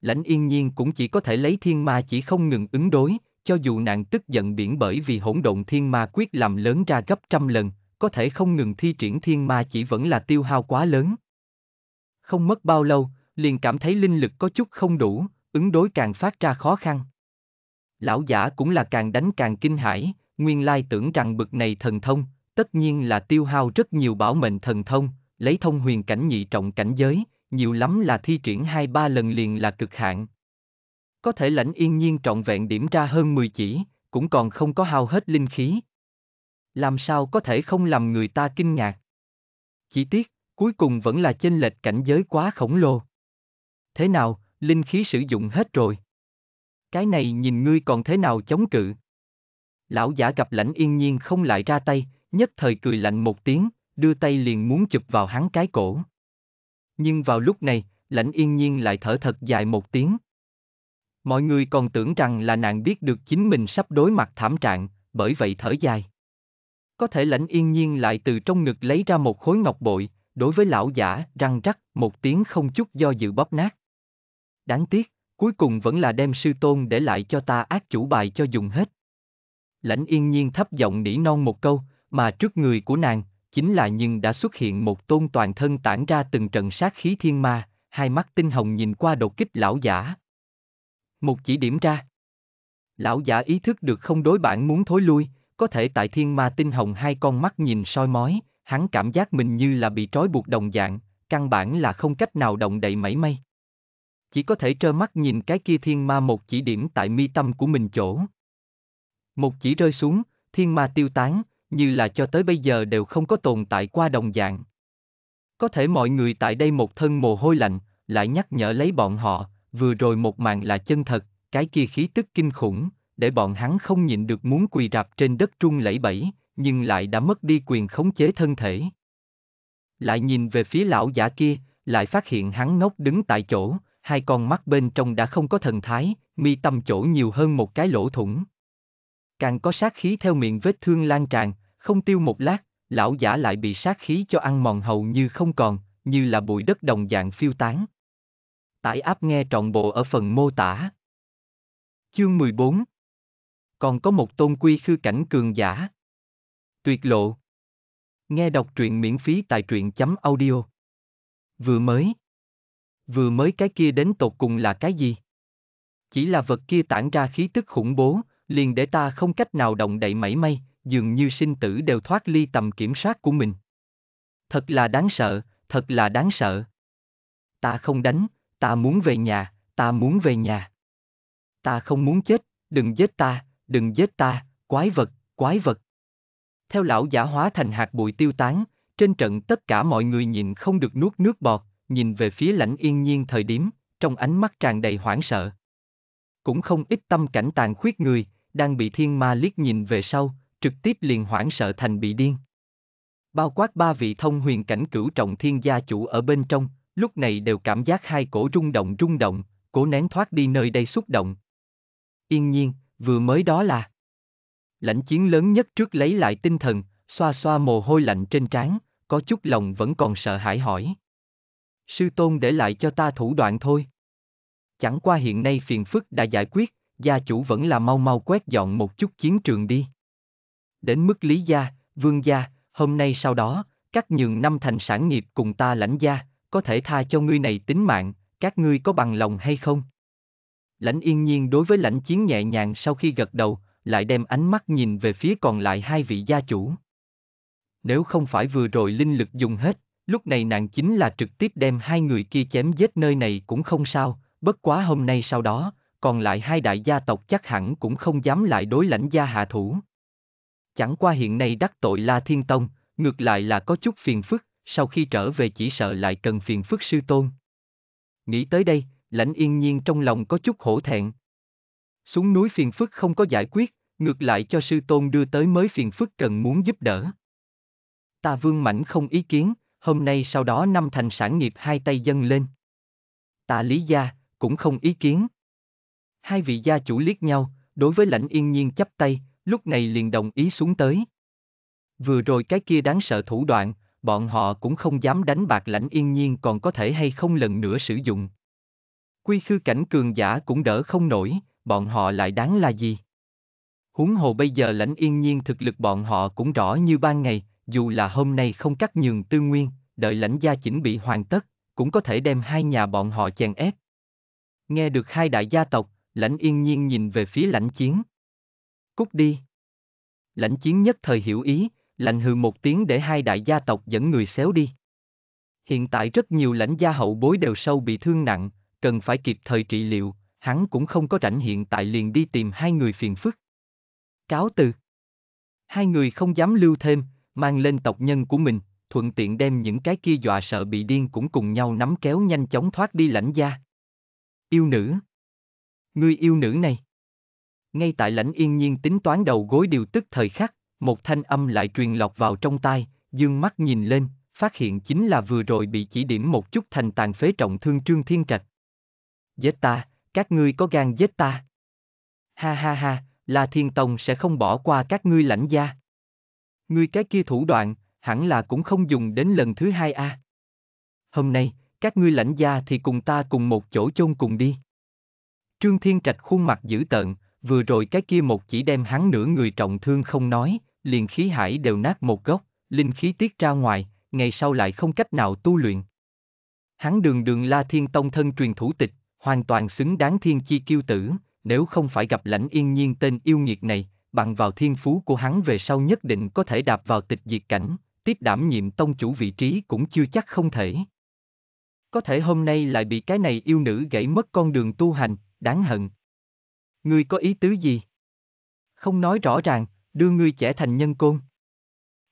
Lãnh yên nhiên cũng chỉ có thể lấy thiên ma chỉ không ngừng ứng đối, cho dù nàng tức giận biển bởi vì hỗn độn thiên ma quyết làm lớn ra gấp trăm lần, có thể không ngừng thi triển thiên ma chỉ vẫn là tiêu hao quá lớn. Không mất bao lâu, liền cảm thấy linh lực có chút không đủ, ứng đối càng phát ra khó khăn. Lão giả cũng là càng đánh càng kinh hãi, nguyên lai tưởng rằng bực này thần thông, tất nhiên là tiêu hao rất nhiều bảo mệnh thần thông, lấy thông huyền cảnh nhị trọng cảnh giới, nhiều lắm là thi triển hai ba lần liền là cực hạn. Có thể lãnh yên nhiên trọng vẹn điểm ra hơn 10 chỉ, cũng còn không có hao hết linh khí. Làm sao có thể không làm người ta kinh ngạc? Chỉ tiếc, cuối cùng vẫn là chênh lệch cảnh giới quá khổng lồ. Thế nào, linh khí sử dụng hết rồi. Cái này nhìn ngươi còn thế nào chống cự. Lão giả gặp lãnh yên nhiên không lại ra tay, nhất thời cười lạnh một tiếng, đưa tay liền muốn chụp vào hắn cái cổ. Nhưng vào lúc này, lãnh yên nhiên lại thở thật dài một tiếng. Mọi người còn tưởng rằng là nàng biết được chính mình sắp đối mặt thảm trạng, bởi vậy thở dài. Có thể lãnh yên nhiên lại từ trong ngực lấy ra một khối ngọc bội, đối với lão giả, răng rắc, một tiếng không chút do dự bóp nát đáng tiếc, cuối cùng vẫn là đem sư tôn để lại cho ta ác chủ bài cho dùng hết. Lãnh yên nhiên thấp giọng nỉ non một câu, mà trước người của nàng, chính là nhưng đã xuất hiện một tôn toàn thân tản ra từng trận sát khí thiên ma, hai mắt tinh hồng nhìn qua đột kích lão giả. Một chỉ điểm ra. Lão giả ý thức được không đối bản muốn thối lui, có thể tại thiên ma tinh hồng hai con mắt nhìn soi mói, hắn cảm giác mình như là bị trói buộc đồng dạng, căn bản là không cách nào động đậy mảy may chỉ có thể trơ mắt nhìn cái kia thiên ma một chỉ điểm tại mi tâm của mình chỗ. Một chỉ rơi xuống, thiên ma tiêu tán, như là cho tới bây giờ đều không có tồn tại qua đồng dạng. Có thể mọi người tại đây một thân mồ hôi lạnh, lại nhắc nhở lấy bọn họ, vừa rồi một màn là chân thật, cái kia khí tức kinh khủng, để bọn hắn không nhịn được muốn quỳ rạp trên đất trung lẫy bẫy, nhưng lại đã mất đi quyền khống chế thân thể. Lại nhìn về phía lão giả kia, lại phát hiện hắn ngốc đứng tại chỗ, hai con mắt bên trong đã không có thần thái, mi tâm chỗ nhiều hơn một cái lỗ thủng. Càng có sát khí theo miệng vết thương lan tràn, không tiêu một lát, lão giả lại bị sát khí cho ăn mòn hầu như không còn, như là bụi đất đồng dạng phiêu tán. Tải áp nghe trọn bộ ở phần mô tả. Chương 14 Còn có một tôn quy khư cảnh cường giả. Tuyệt lộ. Nghe đọc truyện miễn phí tại truyện chấm audio. Vừa mới. Vừa mới cái kia đến tột cùng là cái gì? Chỉ là vật kia tản ra khí tức khủng bố, liền để ta không cách nào động đậy mảy may, dường như sinh tử đều thoát ly tầm kiểm soát của mình. Thật là đáng sợ, thật là đáng sợ. Ta không đánh, ta muốn về nhà, ta muốn về nhà. Ta không muốn chết, đừng giết ta, đừng giết ta, quái vật, quái vật. Theo lão giả hóa thành hạt bụi tiêu tán, trên trận tất cả mọi người nhìn không được nuốt nước bọt, nhìn về phía lãnh yên nhiên thời điểm, trong ánh mắt tràn đầy hoảng sợ. Cũng không ít tâm cảnh tàn khuyết người, đang bị thiên ma liếc nhìn về sau, trực tiếp liền hoảng sợ thành bị điên. Bao quát ba vị thông huyền cảnh cửu trọng thiên gia chủ ở bên trong, lúc này đều cảm giác hai cổ rung động rung động, cố nén thoát đi nơi đây xúc động. Yên nhiên, vừa mới đó là lãnh chiến lớn nhất trước lấy lại tinh thần, xoa xoa mồ hôi lạnh trên trán, có chút lòng vẫn còn sợ hãi hỏi sư tôn để lại cho ta thủ đoạn thôi. Chẳng qua hiện nay phiền phức đã giải quyết, gia chủ vẫn là mau mau quét dọn một chút chiến trường đi. Đến mức lý gia, vương gia, hôm nay sau đó, các nhường năm thành sản nghiệp cùng ta lãnh gia, có thể tha cho ngươi này tính mạng, các ngươi có bằng lòng hay không? Lãnh yên nhiên đối với lãnh chiến nhẹ nhàng sau khi gật đầu, lại đem ánh mắt nhìn về phía còn lại hai vị gia chủ. Nếu không phải vừa rồi linh lực dùng hết, lúc này nàng chính là trực tiếp đem hai người kia chém giết nơi này cũng không sao, bất quá hôm nay sau đó, còn lại hai đại gia tộc chắc hẳn cũng không dám lại đối lãnh gia hạ thủ. Chẳng qua hiện nay đắc tội La Thiên Tông, ngược lại là có chút phiền phức, sau khi trở về chỉ sợ lại cần phiền phức sư tôn. Nghĩ tới đây, lãnh yên nhiên trong lòng có chút hổ thẹn. Xuống núi phiền phức không có giải quyết, ngược lại cho sư tôn đưa tới mới phiền phức cần muốn giúp đỡ. Ta vương mảnh không ý kiến, hôm nay sau đó năm thành sản nghiệp hai tay dâng lên. Tạ Lý Gia, cũng không ý kiến. Hai vị gia chủ liếc nhau, đối với lãnh yên nhiên chấp tay, lúc này liền đồng ý xuống tới. Vừa rồi cái kia đáng sợ thủ đoạn, bọn họ cũng không dám đánh bạc lãnh yên nhiên còn có thể hay không lần nữa sử dụng. Quy khư cảnh cường giả cũng đỡ không nổi, bọn họ lại đáng là gì? Huống hồ bây giờ lãnh yên nhiên thực lực bọn họ cũng rõ như ban ngày, dù là hôm nay không cắt nhường tư nguyên, đợi lãnh gia chỉnh bị hoàn tất, cũng có thể đem hai nhà bọn họ chèn ép. Nghe được hai đại gia tộc, lãnh yên nhiên nhìn về phía lãnh chiến. Cút đi. Lãnh chiến nhất thời hiểu ý, lạnh hừ một tiếng để hai đại gia tộc dẫn người xéo đi. Hiện tại rất nhiều lãnh gia hậu bối đều sâu bị thương nặng, cần phải kịp thời trị liệu, hắn cũng không có rảnh hiện tại liền đi tìm hai người phiền phức. Cáo từ. Hai người không dám lưu thêm, mang lên tộc nhân của mình, thuận tiện đem những cái kia dọa sợ bị điên cũng cùng nhau nắm kéo nhanh chóng thoát đi lãnh gia. Yêu nữ. Ngươi yêu nữ này. Ngay tại lãnh yên nhiên tính toán đầu gối điều tức thời khắc, một thanh âm lại truyền lọc vào trong tai, dương mắt nhìn lên, phát hiện chính là vừa rồi bị chỉ điểm một chút thành tàn phế trọng thương Trương Thiên Trạch. Giết ta, các ngươi có gan giết ta. Ha ha ha, La Thiên Tông sẽ không bỏ qua các ngươi lãnh gia ngươi cái kia thủ đoạn, hẳn là cũng không dùng đến lần thứ hai a. À. Hôm nay, các ngươi lãnh gia thì cùng ta cùng một chỗ chôn cùng đi. Trương Thiên Trạch khuôn mặt dữ tợn, vừa rồi cái kia một chỉ đem hắn nửa người trọng thương không nói, liền khí hải đều nát một góc, linh khí tiết ra ngoài, ngày sau lại không cách nào tu luyện. Hắn đường đường la thiên tông thân truyền thủ tịch, hoàn toàn xứng đáng thiên chi kiêu tử, nếu không phải gặp lãnh yên nhiên tên yêu nghiệt này, bằng vào thiên phú của hắn về sau nhất định có thể đạp vào tịch diệt cảnh, tiếp đảm nhiệm tông chủ vị trí cũng chưa chắc không thể. Có thể hôm nay lại bị cái này yêu nữ gãy mất con đường tu hành, đáng hận. Ngươi có ý tứ gì? Không nói rõ ràng, đưa ngươi trẻ thành nhân côn.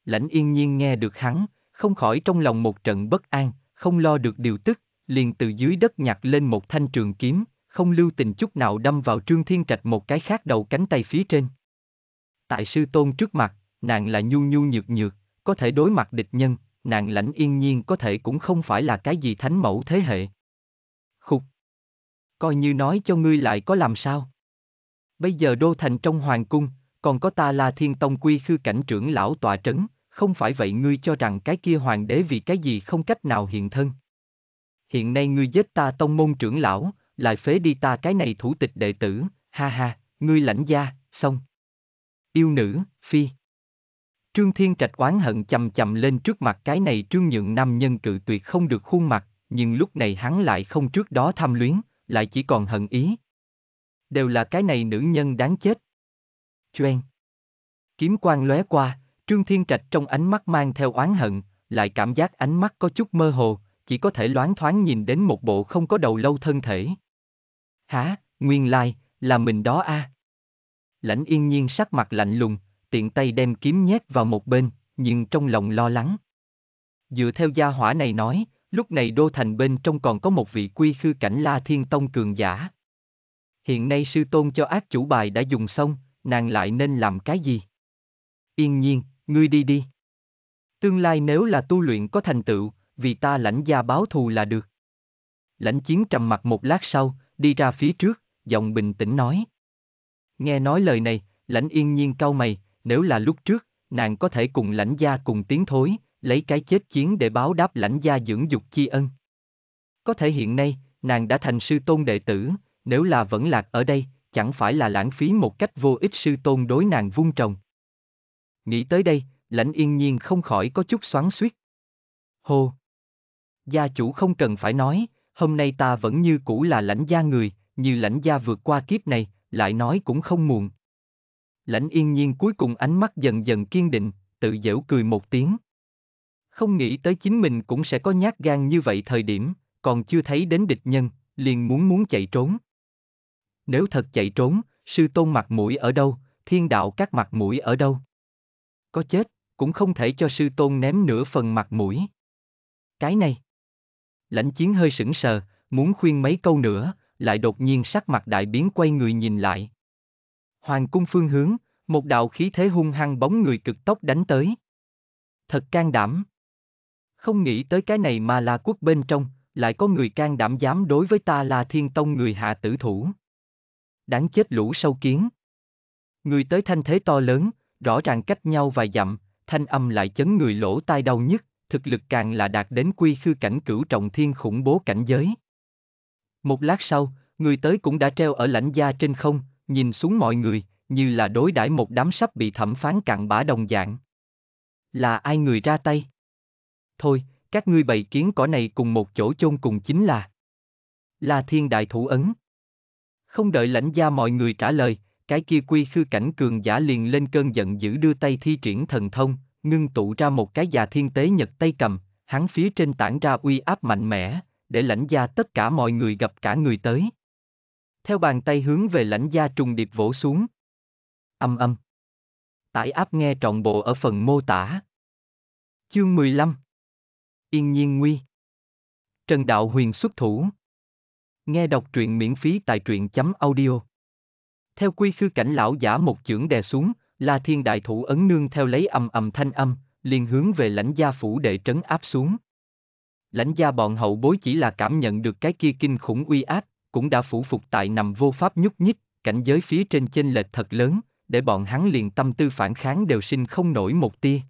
Lãnh yên nhiên nghe được hắn, không khỏi trong lòng một trận bất an, không lo được điều tức, liền từ dưới đất nhặt lên một thanh trường kiếm, không lưu tình chút nào đâm vào Trương Thiên Trạch một cái khác đầu cánh tay phía trên tại sư tôn trước mặt, nàng là nhu nhu nhược nhược, có thể đối mặt địch nhân, nàng lãnh yên nhiên có thể cũng không phải là cái gì thánh mẫu thế hệ. Khục! Coi như nói cho ngươi lại có làm sao? Bây giờ đô thành trong hoàng cung, còn có ta là thiên tông quy khư cảnh trưởng lão tòa trấn, không phải vậy ngươi cho rằng cái kia hoàng đế vì cái gì không cách nào hiện thân. Hiện nay ngươi giết ta tông môn trưởng lão, lại phế đi ta cái này thủ tịch đệ tử, ha ha, ngươi lãnh gia, xong yêu nữ, phi. Trương Thiên Trạch oán hận chầm chầm lên trước mặt cái này trương nhượng nam nhân cự tuyệt không được khuôn mặt, nhưng lúc này hắn lại không trước đó tham luyến, lại chỉ còn hận ý. Đều là cái này nữ nhân đáng chết. Chuên. Kiếm quang lóe qua, Trương Thiên Trạch trong ánh mắt mang theo oán hận, lại cảm giác ánh mắt có chút mơ hồ, chỉ có thể loáng thoáng nhìn đến một bộ không có đầu lâu thân thể. Hả, nguyên lai, like, là mình đó a. À. Lãnh yên nhiên sắc mặt lạnh lùng, tiện tay đem kiếm nhét vào một bên, nhưng trong lòng lo lắng. Dựa theo gia hỏa này nói, lúc này đô thành bên trong còn có một vị quy khư cảnh la thiên tông cường giả. Hiện nay sư tôn cho ác chủ bài đã dùng xong, nàng lại nên làm cái gì? Yên nhiên, ngươi đi đi. Tương lai nếu là tu luyện có thành tựu, vì ta lãnh gia báo thù là được. Lãnh chiến trầm mặt một lát sau, đi ra phía trước, giọng bình tĩnh nói. Nghe nói lời này, lãnh yên nhiên cau mày, nếu là lúc trước, nàng có thể cùng lãnh gia cùng tiến thối, lấy cái chết chiến để báo đáp lãnh gia dưỡng dục chi ân. Có thể hiện nay, nàng đã thành sư tôn đệ tử, nếu là vẫn lạc ở đây, chẳng phải là lãng phí một cách vô ích sư tôn đối nàng vung trồng. Nghĩ tới đây, lãnh yên nhiên không khỏi có chút xoắn suýt. Hồ! Gia chủ không cần phải nói, hôm nay ta vẫn như cũ là lãnh gia người, như lãnh gia vượt qua kiếp này, lại nói cũng không muộn. Lãnh yên nhiên cuối cùng ánh mắt dần dần kiên định, tự dễu cười một tiếng. Không nghĩ tới chính mình cũng sẽ có nhát gan như vậy thời điểm, còn chưa thấy đến địch nhân, liền muốn muốn chạy trốn. Nếu thật chạy trốn, sư tôn mặt mũi ở đâu, thiên đạo các mặt mũi ở đâu? Có chết, cũng không thể cho sư tôn ném nửa phần mặt mũi. Cái này. Lãnh chiến hơi sững sờ, muốn khuyên mấy câu nữa, lại đột nhiên sắc mặt đại biến quay người nhìn lại. Hoàng cung phương hướng, một đạo khí thế hung hăng bóng người cực tốc đánh tới. Thật can đảm. Không nghĩ tới cái này mà là quốc bên trong, lại có người can đảm dám đối với ta là thiên tông người hạ tử thủ. Đáng chết lũ sâu kiến. Người tới thanh thế to lớn, rõ ràng cách nhau vài dặm, thanh âm lại chấn người lỗ tai đau nhất, thực lực càng là đạt đến quy khư cảnh cửu trọng thiên khủng bố cảnh giới. Một lát sau, người tới cũng đã treo ở lãnh gia trên không, nhìn xuống mọi người, như là đối đãi một đám sắp bị thẩm phán cặn bã đồng dạng. Là ai người ra tay? Thôi, các ngươi bày kiến cỏ này cùng một chỗ chôn cùng chính là là thiên đại thủ ấn. Không đợi lãnh gia mọi người trả lời, cái kia quy khư cảnh cường giả liền lên cơn giận dữ đưa tay thi triển thần thông, ngưng tụ ra một cái già thiên tế nhật tay cầm, hắn phía trên tản ra uy áp mạnh mẽ, để lãnh gia tất cả mọi người gặp cả người tới. Theo bàn tay hướng về lãnh gia trùng điệp vỗ xuống. Âm âm. Tải áp nghe trọn bộ ở phần mô tả. Chương 15 Yên nhiên nguy Trần Đạo Huyền xuất thủ Nghe đọc truyện miễn phí tại truyện chấm audio Theo quy khư cảnh lão giả một chưởng đè xuống, là thiên đại thủ ấn nương theo lấy âm âm thanh âm, liền hướng về lãnh gia phủ đệ trấn áp xuống lãnh gia bọn hậu bối chỉ là cảm nhận được cái kia kinh khủng uy áp, cũng đã phủ phục tại nằm vô pháp nhúc nhích, cảnh giới phía trên chênh lệch thật lớn, để bọn hắn liền tâm tư phản kháng đều sinh không nổi một tia.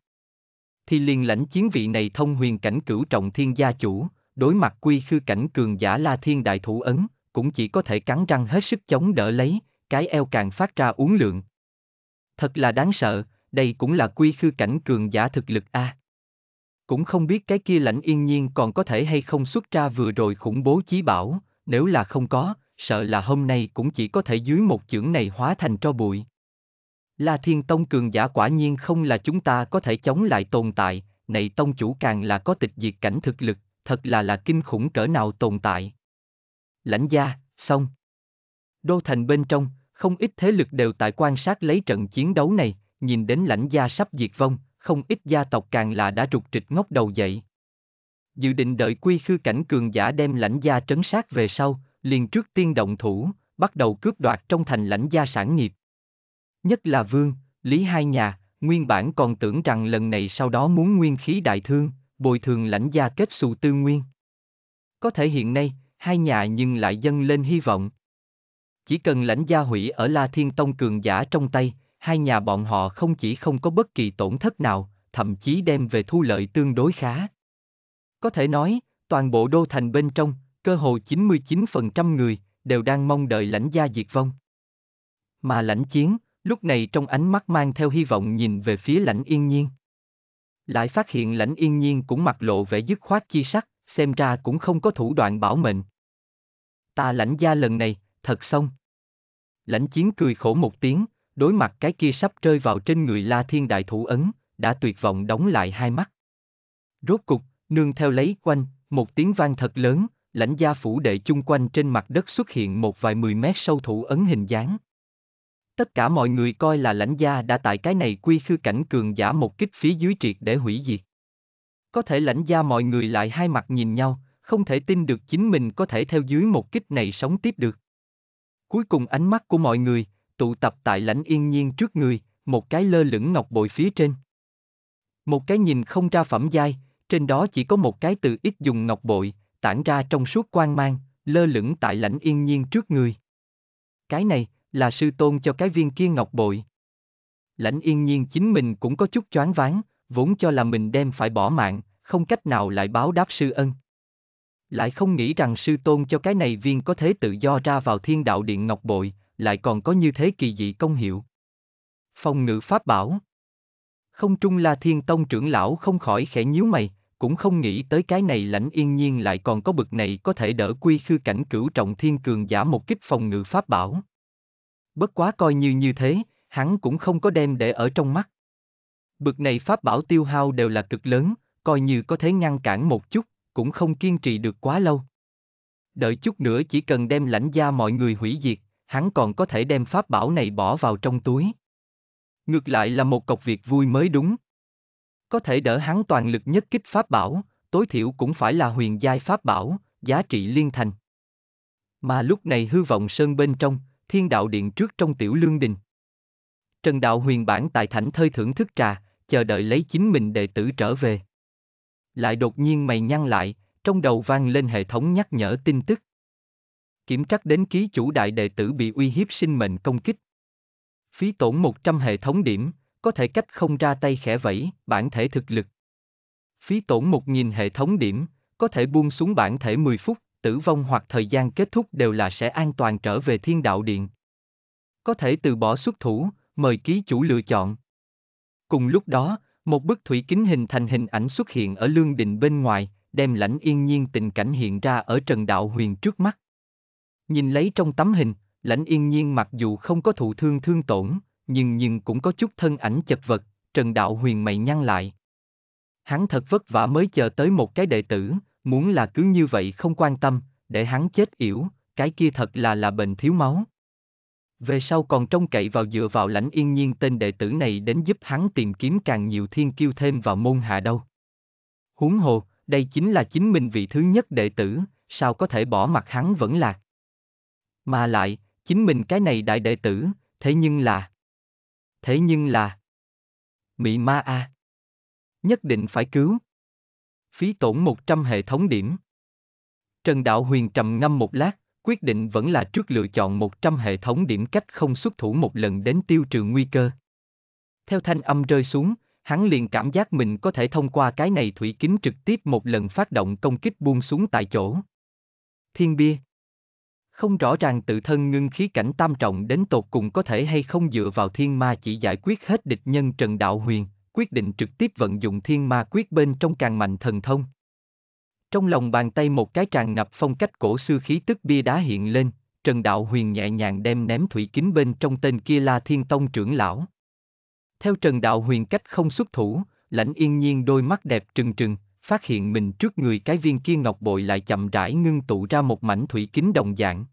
Thì liền lãnh chiến vị này thông huyền cảnh cửu trọng thiên gia chủ, đối mặt quy khư cảnh cường giả la thiên đại thủ ấn, cũng chỉ có thể cắn răng hết sức chống đỡ lấy, cái eo càng phát ra uốn lượng. Thật là đáng sợ, đây cũng là quy khư cảnh cường giả thực lực a. À cũng không biết cái kia lãnh yên nhiên còn có thể hay không xuất ra vừa rồi khủng bố chí bảo, nếu là không có, sợ là hôm nay cũng chỉ có thể dưới một chưởng này hóa thành tro bụi. La Thiên Tông cường giả quả nhiên không là chúng ta có thể chống lại tồn tại, này tông chủ càng là có tịch diệt cảnh thực lực, thật là là kinh khủng cỡ nào tồn tại. Lãnh gia, xong. Đô thành bên trong, không ít thế lực đều tại quan sát lấy trận chiến đấu này, nhìn đến lãnh gia sắp diệt vong, không ít gia tộc càng là đã trục trịch ngóc đầu dậy. Dự định đợi quy khư cảnh cường giả đem lãnh gia trấn sát về sau, liền trước tiên động thủ, bắt đầu cướp đoạt trong thành lãnh gia sản nghiệp. Nhất là Vương, Lý hai nhà, nguyên bản còn tưởng rằng lần này sau đó muốn nguyên khí đại thương, bồi thường lãnh gia kết xù tư nguyên. Có thể hiện nay, hai nhà nhưng lại dâng lên hy vọng. Chỉ cần lãnh gia hủy ở La Thiên Tông cường giả trong tay, hai nhà bọn họ không chỉ không có bất kỳ tổn thất nào, thậm chí đem về thu lợi tương đối khá. Có thể nói, toàn bộ đô thành bên trong, cơ hồ 99% người đều đang mong đợi lãnh gia diệt vong. Mà lãnh chiến, lúc này trong ánh mắt mang theo hy vọng nhìn về phía lãnh yên nhiên. Lại phát hiện lãnh yên nhiên cũng mặc lộ vẻ dứt khoát chi sắc, xem ra cũng không có thủ đoạn bảo mệnh. Ta lãnh gia lần này, thật xong. Lãnh chiến cười khổ một tiếng, đối mặt cái kia sắp rơi vào trên người La Thiên Đại Thủ Ấn, đã tuyệt vọng đóng lại hai mắt. Rốt cục, nương theo lấy quanh, một tiếng vang thật lớn, lãnh gia phủ đệ chung quanh trên mặt đất xuất hiện một vài mười mét sâu thủ ấn hình dáng. Tất cả mọi người coi là lãnh gia đã tại cái này quy khư cảnh cường giả một kích phía dưới triệt để hủy diệt. Có thể lãnh gia mọi người lại hai mặt nhìn nhau, không thể tin được chính mình có thể theo dưới một kích này sống tiếp được. Cuối cùng ánh mắt của mọi người, tụ tập tại lãnh yên nhiên trước người, một cái lơ lửng ngọc bội phía trên. Một cái nhìn không ra phẩm giai, trên đó chỉ có một cái từ ít dùng ngọc bội, tản ra trong suốt quang mang, lơ lửng tại lãnh yên nhiên trước người. Cái này, là sư tôn cho cái viên kia ngọc bội. Lãnh yên nhiên chính mình cũng có chút choáng váng, vốn cho là mình đem phải bỏ mạng, không cách nào lại báo đáp sư ân. Lại không nghĩ rằng sư tôn cho cái này viên có thế tự do ra vào thiên đạo điện ngọc bội, lại còn có như thế kỳ dị công hiệu. phong ngữ pháp bảo Không trung la thiên tông trưởng lão không khỏi khẽ nhíu mày, cũng không nghĩ tới cái này lãnh yên nhiên lại còn có bực này có thể đỡ quy khư cảnh cửu trọng thiên cường giả một kích phòng ngự pháp bảo. Bất quá coi như như thế, hắn cũng không có đem để ở trong mắt. Bực này pháp bảo tiêu hao đều là cực lớn, coi như có thể ngăn cản một chút, cũng không kiên trì được quá lâu. Đợi chút nữa chỉ cần đem lãnh gia mọi người hủy diệt, hắn còn có thể đem pháp bảo này bỏ vào trong túi. Ngược lại là một cọc việc vui mới đúng. Có thể đỡ hắn toàn lực nhất kích pháp bảo, tối thiểu cũng phải là huyền giai pháp bảo, giá trị liên thành. Mà lúc này hư vọng sơn bên trong, thiên đạo điện trước trong tiểu lương đình. Trần đạo huyền bản tại thảnh thơi thưởng thức trà, chờ đợi lấy chính mình đệ tử trở về. Lại đột nhiên mày nhăn lại, trong đầu vang lên hệ thống nhắc nhở tin tức kiểm trắc đến ký chủ đại đệ tử bị uy hiếp sinh mệnh công kích. Phí tổn 100 hệ thống điểm, có thể cách không ra tay khẽ vẫy, bản thể thực lực. Phí tổn 1.000 hệ thống điểm, có thể buông xuống bản thể 10 phút, tử vong hoặc thời gian kết thúc đều là sẽ an toàn trở về thiên đạo điện. Có thể từ bỏ xuất thủ, mời ký chủ lựa chọn. Cùng lúc đó, một bức thủy kính hình thành hình ảnh xuất hiện ở lương đình bên ngoài, đem lãnh yên nhiên tình cảnh hiện ra ở trần đạo huyền trước mắt. Nhìn lấy trong tấm hình, lãnh yên nhiên mặc dù không có thụ thương thương tổn, nhưng nhưng cũng có chút thân ảnh chật vật, Trần Đạo Huyền mày nhăn lại. Hắn thật vất vả mới chờ tới một cái đệ tử, muốn là cứ như vậy không quan tâm, để hắn chết yểu, cái kia thật là là bệnh thiếu máu. Về sau còn trông cậy vào dựa vào lãnh yên nhiên tên đệ tử này đến giúp hắn tìm kiếm càng nhiều thiên kiêu thêm vào môn hạ đâu. Huống hồ, đây chính là chính mình vị thứ nhất đệ tử, sao có thể bỏ mặt hắn vẫn lạc. Mà lại, chính mình cái này đại đệ tử, thế nhưng là... Thế nhưng là... Mị ma a. Nhất định phải cứu. Phí tổn 100 hệ thống điểm. Trần Đạo Huyền trầm ngâm một lát, quyết định vẫn là trước lựa chọn 100 hệ thống điểm cách không xuất thủ một lần đến tiêu trừ nguy cơ. Theo thanh âm rơi xuống, hắn liền cảm giác mình có thể thông qua cái này thủy kính trực tiếp một lần phát động công kích buông xuống tại chỗ. Thiên bia không rõ ràng tự thân ngưng khí cảnh tam trọng đến tột cùng có thể hay không dựa vào thiên ma chỉ giải quyết hết địch nhân Trần Đạo Huyền, quyết định trực tiếp vận dụng thiên ma quyết bên trong càng mạnh thần thông. Trong lòng bàn tay một cái tràn ngập phong cách cổ xưa khí tức bia đá hiện lên, Trần Đạo Huyền nhẹ nhàng đem ném thủy kính bên trong tên kia là Thiên Tông trưởng lão. Theo Trần Đạo Huyền cách không xuất thủ, lãnh yên nhiên đôi mắt đẹp trừng trừng, phát hiện mình trước người cái viên kia ngọc bội lại chậm rãi ngưng tụ ra một mảnh thủy kính đồng dạng.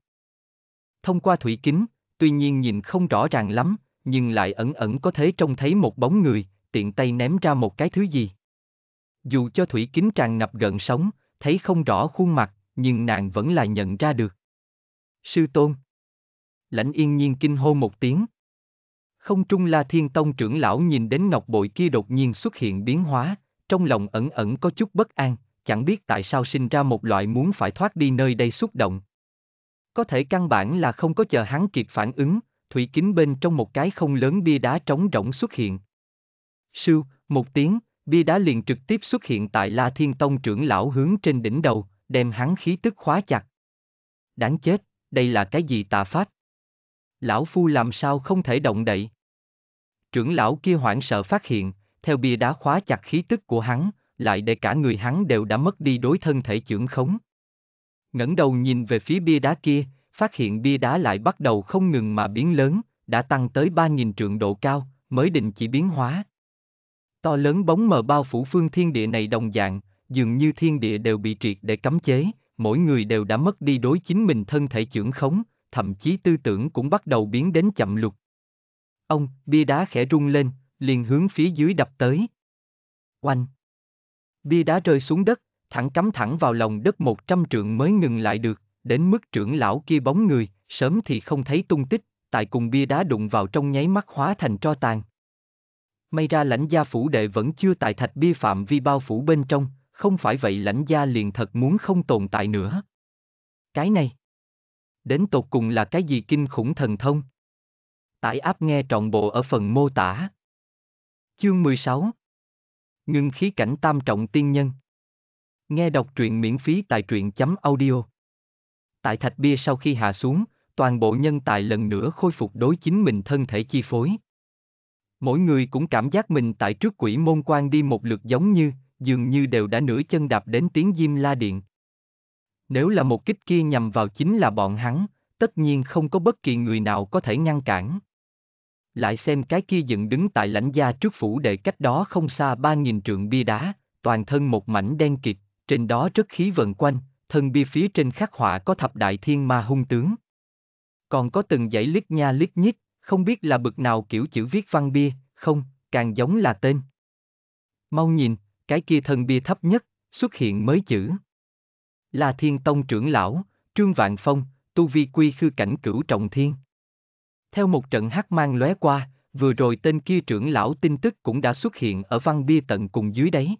Thông qua thủy kính, tuy nhiên nhìn không rõ ràng lắm, nhưng lại ẩn ẩn có thể trông thấy một bóng người, tiện tay ném ra một cái thứ gì. Dù cho thủy kính tràn ngập gần sống, thấy không rõ khuôn mặt, nhưng nàng vẫn là nhận ra được. Sư tôn. Lãnh yên nhiên kinh hô một tiếng. Không trung la thiên tông trưởng lão nhìn đến ngọc bội kia đột nhiên xuất hiện biến hóa, trong lòng ẩn ẩn có chút bất an, chẳng biết tại sao sinh ra một loại muốn phải thoát đi nơi đây xúc động. Có thể căn bản là không có chờ hắn kịp phản ứng, thủy kính bên trong một cái không lớn bia đá trống rỗng xuất hiện. Sư, một tiếng, bia đá liền trực tiếp xuất hiện tại La Thiên Tông trưởng lão hướng trên đỉnh đầu, đem hắn khí tức khóa chặt. Đáng chết, đây là cái gì tà pháp? Lão Phu làm sao không thể động đậy? Trưởng lão kia hoảng sợ phát hiện, theo bia đá khóa chặt khí tức của hắn, lại để cả người hắn đều đã mất đi đối thân thể trưởng khống. ngẩng đầu nhìn về phía bia đá kia, phát hiện bia đá lại bắt đầu không ngừng mà biến lớn, đã tăng tới 3.000 trượng độ cao, mới định chỉ biến hóa. To lớn bóng mờ bao phủ phương thiên địa này đồng dạng, dường như thiên địa đều bị triệt để cấm chế, mỗi người đều đã mất đi đối chính mình thân thể trưởng khống, thậm chí tư tưởng cũng bắt đầu biến đến chậm lục. Ông, bia đá khẽ rung lên, liền hướng phía dưới đập tới. Oanh! Bia đá rơi xuống đất, thẳng cắm thẳng vào lòng đất một trăm trượng mới ngừng lại được, đến mức trưởng lão kia bóng người, sớm thì không thấy tung tích, tại cùng bia đá đụng vào trong nháy mắt hóa thành tro tàn. May ra lãnh gia phủ đệ vẫn chưa tại thạch bia phạm vi bao phủ bên trong, không phải vậy lãnh gia liền thật muốn không tồn tại nữa. Cái này, đến tột cùng là cái gì kinh khủng thần thông? Tải áp nghe trọn bộ ở phần mô tả. Chương 16 Ngưng khí cảnh tam trọng tiên nhân Nghe đọc truyện miễn phí tại truyện chấm audio Tại thạch bia sau khi hạ xuống, toàn bộ nhân tài lần nữa khôi phục đối chính mình thân thể chi phối. Mỗi người cũng cảm giác mình tại trước quỷ môn quan đi một lượt giống như, dường như đều đã nửa chân đạp đến tiếng diêm la điện. Nếu là một kích kia nhằm vào chính là bọn hắn, tất nhiên không có bất kỳ người nào có thể ngăn cản lại xem cái kia dựng đứng tại lãnh gia trước phủ đệ cách đó không xa ba nghìn trượng bia đá, toàn thân một mảnh đen kịt, trên đó rất khí vần quanh, thân bia phía trên khắc họa có thập đại thiên ma hung tướng. Còn có từng dãy lít nha lít nhít, không biết là bực nào kiểu chữ viết văn bia, không, càng giống là tên. Mau nhìn, cái kia thân bia thấp nhất, xuất hiện mới chữ. Là thiên tông trưởng lão, Trương Vạn Phong, Tu Vi Quy Khư Cảnh Cửu Trọng Thiên. Theo một trận hắc mang lóe qua, vừa rồi tên kia trưởng lão tin tức cũng đã xuất hiện ở văn bia tận cùng dưới đấy.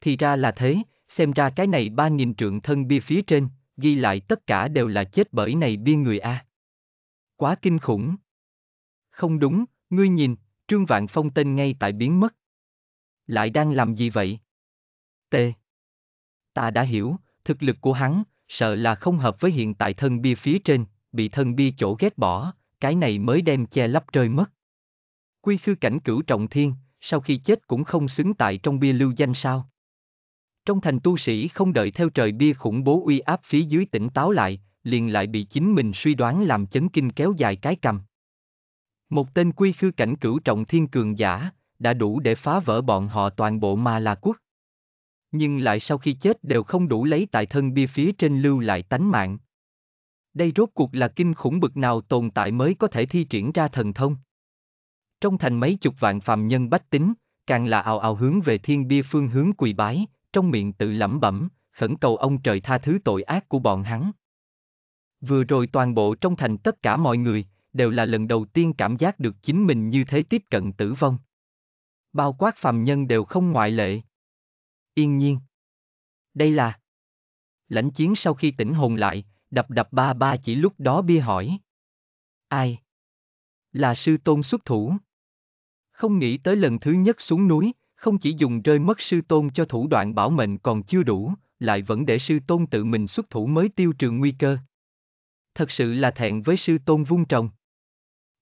Thì ra là thế, xem ra cái này ba nghìn trượng thân bia phía trên, ghi lại tất cả đều là chết bởi này bia người A. Quá kinh khủng. Không đúng, ngươi nhìn, Trương Vạn Phong tên ngay tại biến mất. Lại đang làm gì vậy? T. Ta đã hiểu, thực lực của hắn, sợ là không hợp với hiện tại thân bia phía trên, bị thân bia chỗ ghét bỏ, cái này mới đem che lấp trời mất. Quy khư cảnh cửu trọng thiên, sau khi chết cũng không xứng tại trong bia lưu danh sao. Trong thành tu sĩ không đợi theo trời bia khủng bố uy áp phía dưới tỉnh táo lại, liền lại bị chính mình suy đoán làm chấn kinh kéo dài cái cầm. Một tên quy khư cảnh cửu trọng thiên cường giả, đã đủ để phá vỡ bọn họ toàn bộ ma la quốc. Nhưng lại sau khi chết đều không đủ lấy tại thân bia phía trên lưu lại tánh mạng. Đây rốt cuộc là kinh khủng bực nào tồn tại mới có thể thi triển ra thần thông. Trong thành mấy chục vạn phàm nhân bách tính, càng là ào ào hướng về thiên bia phương hướng quỳ bái, trong miệng tự lẩm bẩm, khẩn cầu ông trời tha thứ tội ác của bọn hắn. Vừa rồi toàn bộ trong thành tất cả mọi người, đều là lần đầu tiên cảm giác được chính mình như thế tiếp cận tử vong. Bao quát phàm nhân đều không ngoại lệ. Yên nhiên. Đây là lãnh chiến sau khi tỉnh hồn lại, Đập đập ba ba chỉ lúc đó bia hỏi. Ai? Là sư tôn xuất thủ. Không nghĩ tới lần thứ nhất xuống núi, không chỉ dùng rơi mất sư tôn cho thủ đoạn bảo mệnh còn chưa đủ, lại vẫn để sư tôn tự mình xuất thủ mới tiêu trừ nguy cơ. Thật sự là thẹn với sư tôn vung trồng.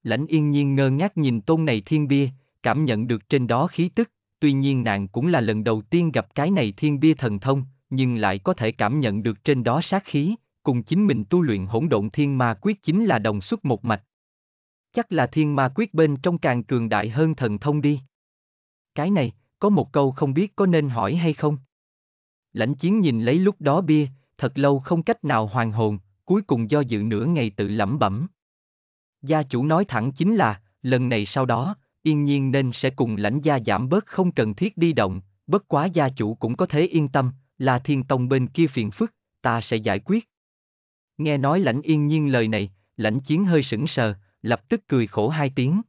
Lãnh yên nhiên ngơ ngác nhìn tôn này thiên bia, cảm nhận được trên đó khí tức, tuy nhiên nàng cũng là lần đầu tiên gặp cái này thiên bia thần thông, nhưng lại có thể cảm nhận được trên đó sát khí, cùng chính mình tu luyện hỗn độn thiên ma quyết chính là đồng xuất một mạch. Chắc là thiên ma quyết bên trong càng cường đại hơn thần thông đi. Cái này, có một câu không biết có nên hỏi hay không. Lãnh chiến nhìn lấy lúc đó bia, thật lâu không cách nào hoàn hồn, cuối cùng do dự nửa ngày tự lẩm bẩm. Gia chủ nói thẳng chính là, lần này sau đó, yên nhiên nên sẽ cùng lãnh gia giảm bớt không cần thiết đi động, bất quá gia chủ cũng có thể yên tâm, là thiên tông bên kia phiền phức, ta sẽ giải quyết. Nghe nói lãnh yên nhiên lời này, lãnh chiến hơi sững sờ, lập tức cười khổ hai tiếng.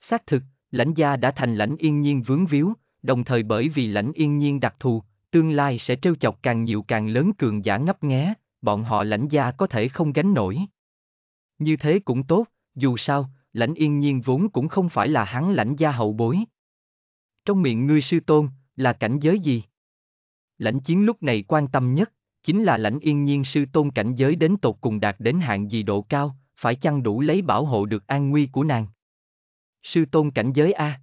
Xác thực, lãnh gia đã thành lãnh yên nhiên vướng víu, đồng thời bởi vì lãnh yên nhiên đặc thù, tương lai sẽ trêu chọc càng nhiều càng lớn cường giả ngấp nghé, bọn họ lãnh gia có thể không gánh nổi. Như thế cũng tốt, dù sao, lãnh yên nhiên vốn cũng không phải là hắn lãnh gia hậu bối. Trong miệng ngươi sư tôn, là cảnh giới gì? Lãnh chiến lúc này quan tâm nhất, chính là lãnh yên nhiên sư tôn cảnh giới đến tột cùng đạt đến hạng gì độ cao, phải chăng đủ lấy bảo hộ được an nguy của nàng. Sư tôn cảnh giới A.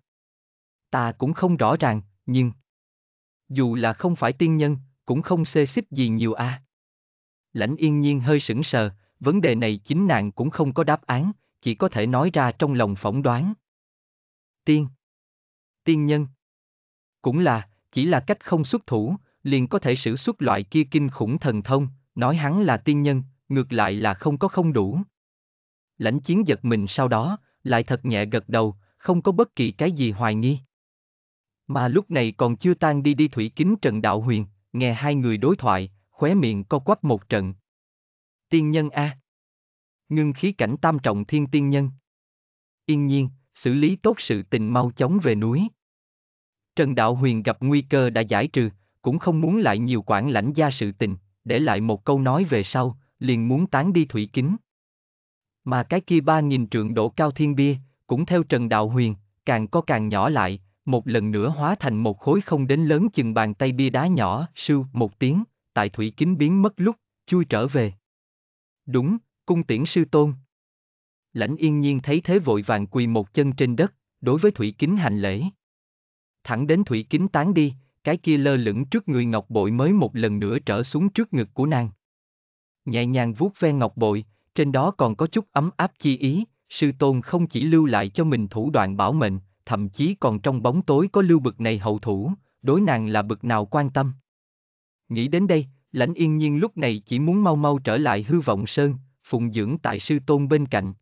Ta cũng không rõ ràng, nhưng... Dù là không phải tiên nhân, cũng không xê xích gì nhiều A. Lãnh yên nhiên hơi sững sờ, vấn đề này chính nàng cũng không có đáp án, chỉ có thể nói ra trong lòng phỏng đoán. Tiên. Tiên nhân. Cũng là, chỉ là cách không xuất thủ, liền có thể sử xuất loại kia kinh khủng thần thông, nói hắn là tiên nhân, ngược lại là không có không đủ. Lãnh chiến giật mình sau đó, lại thật nhẹ gật đầu, không có bất kỳ cái gì hoài nghi. Mà lúc này còn chưa tan đi đi thủy kính Trần Đạo Huyền, nghe hai người đối thoại, khóe miệng co quắp một trận. Tiên nhân A. Ngưng khí cảnh tam trọng thiên tiên nhân. Yên nhiên, xử lý tốt sự tình mau chóng về núi. Trần Đạo Huyền gặp nguy cơ đã giải trừ, cũng không muốn lại nhiều quản lãnh gia sự tình, để lại một câu nói về sau, liền muốn tán đi thủy kính. Mà cái kia ba nghìn trượng độ cao thiên bia, cũng theo Trần Đạo Huyền, càng có càng nhỏ lại, một lần nữa hóa thành một khối không đến lớn chừng bàn tay bia đá nhỏ, sưu một tiếng, tại thủy kính biến mất lúc, chui trở về. Đúng, cung tiễn sư tôn. Lãnh yên nhiên thấy thế vội vàng quỳ một chân trên đất, đối với thủy kính hành lễ. Thẳng đến thủy kính tán đi, cái kia lơ lửng trước người ngọc bội mới một lần nữa trở xuống trước ngực của nàng. Nhẹ nhàng vuốt ve ngọc bội, trên đó còn có chút ấm áp chi ý, sư tôn không chỉ lưu lại cho mình thủ đoạn bảo mệnh, thậm chí còn trong bóng tối có lưu bực này hậu thủ, đối nàng là bực nào quan tâm. Nghĩ đến đây, lãnh yên nhiên lúc này chỉ muốn mau mau trở lại hư vọng sơn, phụng dưỡng tại sư tôn bên cạnh.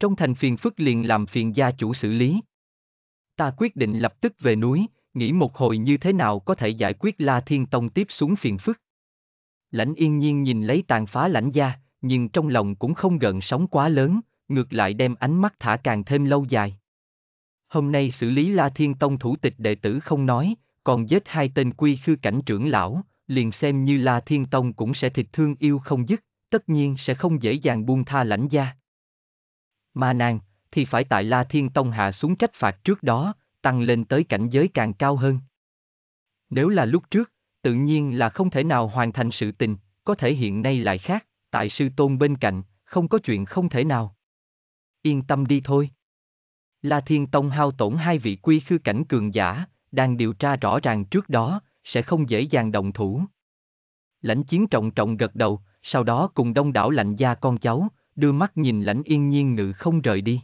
Trong thành phiền phức liền làm phiền gia chủ xử lý. Ta quyết định lập tức về núi, nghĩ một hồi như thế nào có thể giải quyết La Thiên Tông tiếp xuống phiền phức. Lãnh yên nhiên nhìn lấy tàn phá lãnh gia, nhưng trong lòng cũng không gần sóng quá lớn, ngược lại đem ánh mắt thả càng thêm lâu dài. Hôm nay xử lý La Thiên Tông thủ tịch đệ tử không nói, còn giết hai tên quy khư cảnh trưởng lão, liền xem như La Thiên Tông cũng sẽ thịt thương yêu không dứt, tất nhiên sẽ không dễ dàng buông tha lãnh gia. Mà nàng, thì phải tại La Thiên Tông hạ xuống trách phạt trước đó, tăng lên tới cảnh giới càng cao hơn. Nếu là lúc trước, tự nhiên là không thể nào hoàn thành sự tình, có thể hiện nay lại khác, tại sư tôn bên cạnh, không có chuyện không thể nào. Yên tâm đi thôi. La Thiên Tông hao tổn hai vị quy khư cảnh cường giả, đang điều tra rõ ràng trước đó, sẽ không dễ dàng động thủ. Lãnh chiến trọng trọng gật đầu, sau đó cùng đông đảo lạnh gia con cháu, đưa mắt nhìn lãnh yên nhiên ngự không rời đi.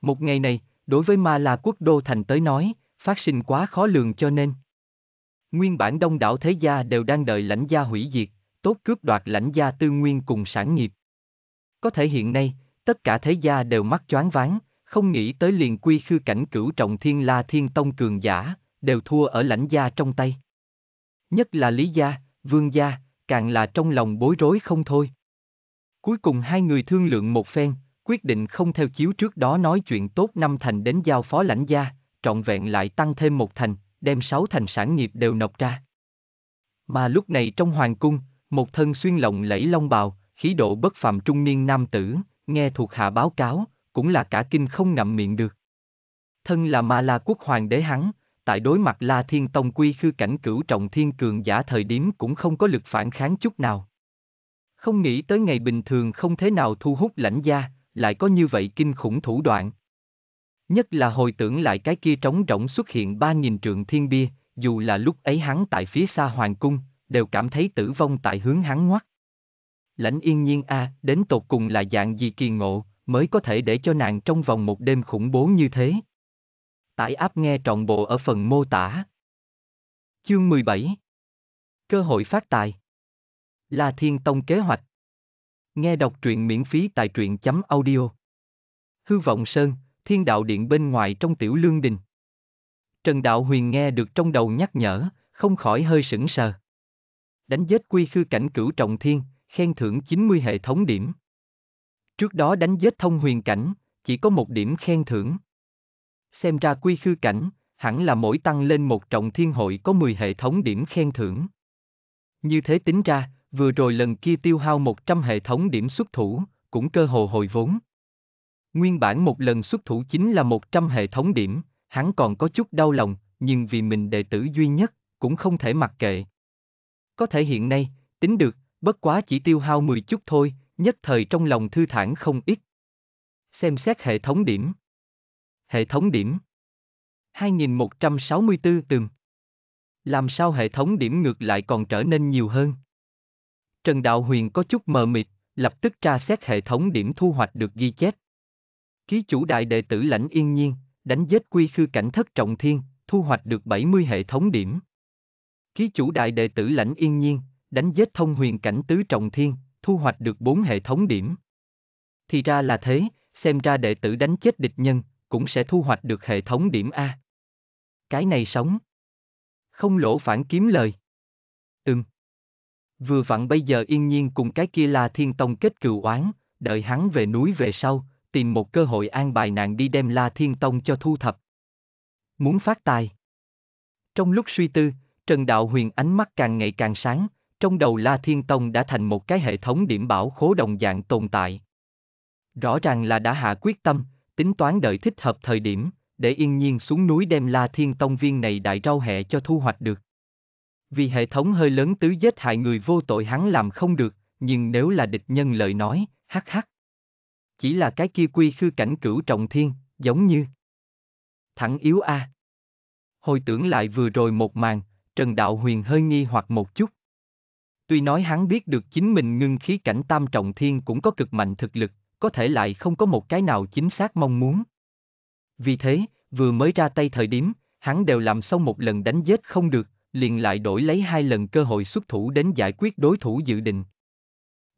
Một ngày này, Đối với Ma La quốc đô thành tới nói, phát sinh quá khó lường cho nên. Nguyên bản đông đảo thế gia đều đang đợi lãnh gia hủy diệt, tốt cướp đoạt lãnh gia tư nguyên cùng sản nghiệp. Có thể hiện nay, tất cả thế gia đều mắt choáng váng, không nghĩ tới liền quy khư cảnh cửu trọng thiên la thiên tông cường giả, đều thua ở lãnh gia trong tay. Nhất là Lý Gia, Vương Gia, càng là trong lòng bối rối không thôi. Cuối cùng hai người thương lượng một phen, quyết định không theo chiếu trước đó nói chuyện tốt năm thành đến giao phó lãnh gia, trọn vẹn lại tăng thêm một thành, đem sáu thành sản nghiệp đều nộp ra. Mà lúc này trong hoàng cung, một thân xuyên lộng lẫy long bào, khí độ bất phàm trung niên nam tử, nghe thuộc hạ báo cáo, cũng là cả kinh không ngậm miệng được. Thân là Ma La quốc hoàng đế hắn, tại đối mặt La Thiên Tông quy khư cảnh cửu trọng thiên cường giả thời điểm cũng không có lực phản kháng chút nào. Không nghĩ tới ngày bình thường không thế nào thu hút lãnh gia, lại có như vậy kinh khủng thủ đoạn. Nhất là hồi tưởng lại cái kia trống rỗng xuất hiện ba nghìn trượng thiên bia, dù là lúc ấy hắn tại phía xa hoàng cung, đều cảm thấy tử vong tại hướng hắn ngoắt. Lãnh yên nhiên a, à, đến tột cùng là dạng gì kỳ ngộ, mới có thể để cho nàng trong vòng một đêm khủng bố như thế. Tải áp nghe trọn bộ ở phần mô tả. Chương 17 Cơ hội phát tài là Thiên Tông kế hoạch, Nghe đọc truyện miễn phí tại truyện chấm audio. Hư vọng sơn, thiên đạo điện bên ngoài trong tiểu lương đình. Trần Đạo Huyền nghe được trong đầu nhắc nhở, không khỏi hơi sững sờ. Đánh giết quy khư cảnh cửu trọng thiên, khen thưởng 90 hệ thống điểm. Trước đó đánh giết thông huyền cảnh, chỉ có một điểm khen thưởng. Xem ra quy khư cảnh, hẳn là mỗi tăng lên một trọng thiên hội có 10 hệ thống điểm khen thưởng. Như thế tính ra, Vừa rồi lần kia tiêu hao 100 hệ thống điểm xuất thủ, cũng cơ hồ hồi vốn. Nguyên bản một lần xuất thủ chính là 100 hệ thống điểm, hắn còn có chút đau lòng, nhưng vì mình đệ tử duy nhất, cũng không thể mặc kệ. Có thể hiện nay, tính được, bất quá chỉ tiêu hao 10 chút thôi, nhất thời trong lòng thư thản không ít. Xem xét hệ thống điểm. Hệ thống điểm. 2164 tường. Làm sao hệ thống điểm ngược lại còn trở nên nhiều hơn? Trần Đạo Huyền có chút mờ mịt, lập tức tra xét hệ thống điểm thu hoạch được ghi chép. Ký chủ đại đệ tử lãnh yên nhiên, đánh giết quy khư cảnh thất trọng thiên, thu hoạch được 70 hệ thống điểm. Ký chủ đại đệ tử lãnh yên nhiên, đánh giết thông huyền cảnh tứ trọng thiên, thu hoạch được 4 hệ thống điểm. Thì ra là thế, xem ra đệ tử đánh chết địch nhân, cũng sẽ thu hoạch được hệ thống điểm A. Cái này sống. Không lỗ phản kiếm lời. Ừm. Vừa vặn bây giờ yên nhiên cùng cái kia là thiên tông kết cựu oán, đợi hắn về núi về sau, tìm một cơ hội an bài nàng đi đem la thiên tông cho thu thập. Muốn phát tài. Trong lúc suy tư, Trần Đạo Huyền ánh mắt càng ngày càng sáng, trong đầu La Thiên Tông đã thành một cái hệ thống điểm bảo khố đồng dạng tồn tại. Rõ ràng là đã hạ quyết tâm, tính toán đợi thích hợp thời điểm, để yên nhiên xuống núi đem La Thiên Tông viên này đại rau hẹ cho thu hoạch được vì hệ thống hơi lớn tứ giết hại người vô tội hắn làm không được, nhưng nếu là địch nhân lời nói, hắc hắc. Chỉ là cái kia quy khư cảnh cửu trọng thiên, giống như thẳng yếu a. À. Hồi tưởng lại vừa rồi một màn, Trần Đạo Huyền hơi nghi hoặc một chút. Tuy nói hắn biết được chính mình ngưng khí cảnh tam trọng thiên cũng có cực mạnh thực lực, có thể lại không có một cái nào chính xác mong muốn. Vì thế, vừa mới ra tay thời điểm, hắn đều làm xong một lần đánh giết không được, liền lại đổi lấy hai lần cơ hội xuất thủ đến giải quyết đối thủ dự định.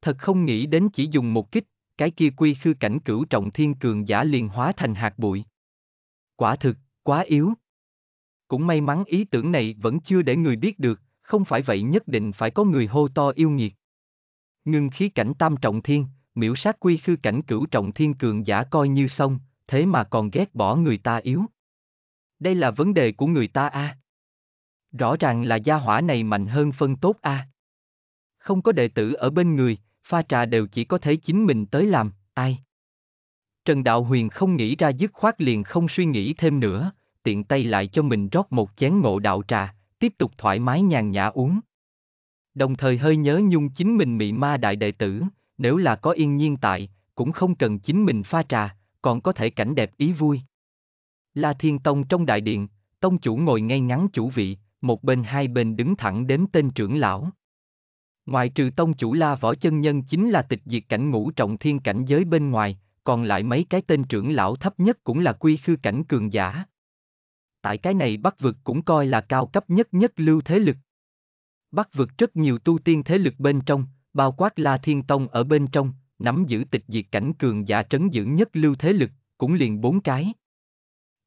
Thật không nghĩ đến chỉ dùng một kích, cái kia quy khư cảnh cửu trọng thiên cường giả liền hóa thành hạt bụi. Quả thực, quá yếu. Cũng may mắn ý tưởng này vẫn chưa để người biết được, không phải vậy nhất định phải có người hô to yêu nghiệt. Ngưng khí cảnh tam trọng thiên, miễu sát quy khư cảnh cửu trọng thiên cường giả coi như xong, thế mà còn ghét bỏ người ta yếu. Đây là vấn đề của người ta a. À. Rõ ràng là gia hỏa này mạnh hơn phân tốt a. À. Không có đệ tử ở bên người, pha trà đều chỉ có thể chính mình tới làm, ai. Trần Đạo Huyền không nghĩ ra dứt khoát liền không suy nghĩ thêm nữa, tiện tay lại cho mình rót một chén ngộ đạo trà, tiếp tục thoải mái nhàn nhã uống. Đồng thời hơi nhớ nhung chính mình mị ma đại đệ tử, nếu là có yên nhiên tại, cũng không cần chính mình pha trà, còn có thể cảnh đẹp ý vui. La Thiên Tông trong đại điện, tông chủ ngồi ngay ngắn chủ vị, một bên hai bên đứng thẳng đến tên trưởng lão. Ngoài trừ tông chủ la võ chân nhân chính là tịch diệt cảnh ngũ trọng thiên cảnh giới bên ngoài, còn lại mấy cái tên trưởng lão thấp nhất cũng là quy khư cảnh cường giả. Tại cái này bắc vực cũng coi là cao cấp nhất nhất lưu thế lực. Bắc vực rất nhiều tu tiên thế lực bên trong, bao quát la thiên tông ở bên trong, nắm giữ tịch diệt cảnh cường giả trấn giữ nhất lưu thế lực, cũng liền bốn cái.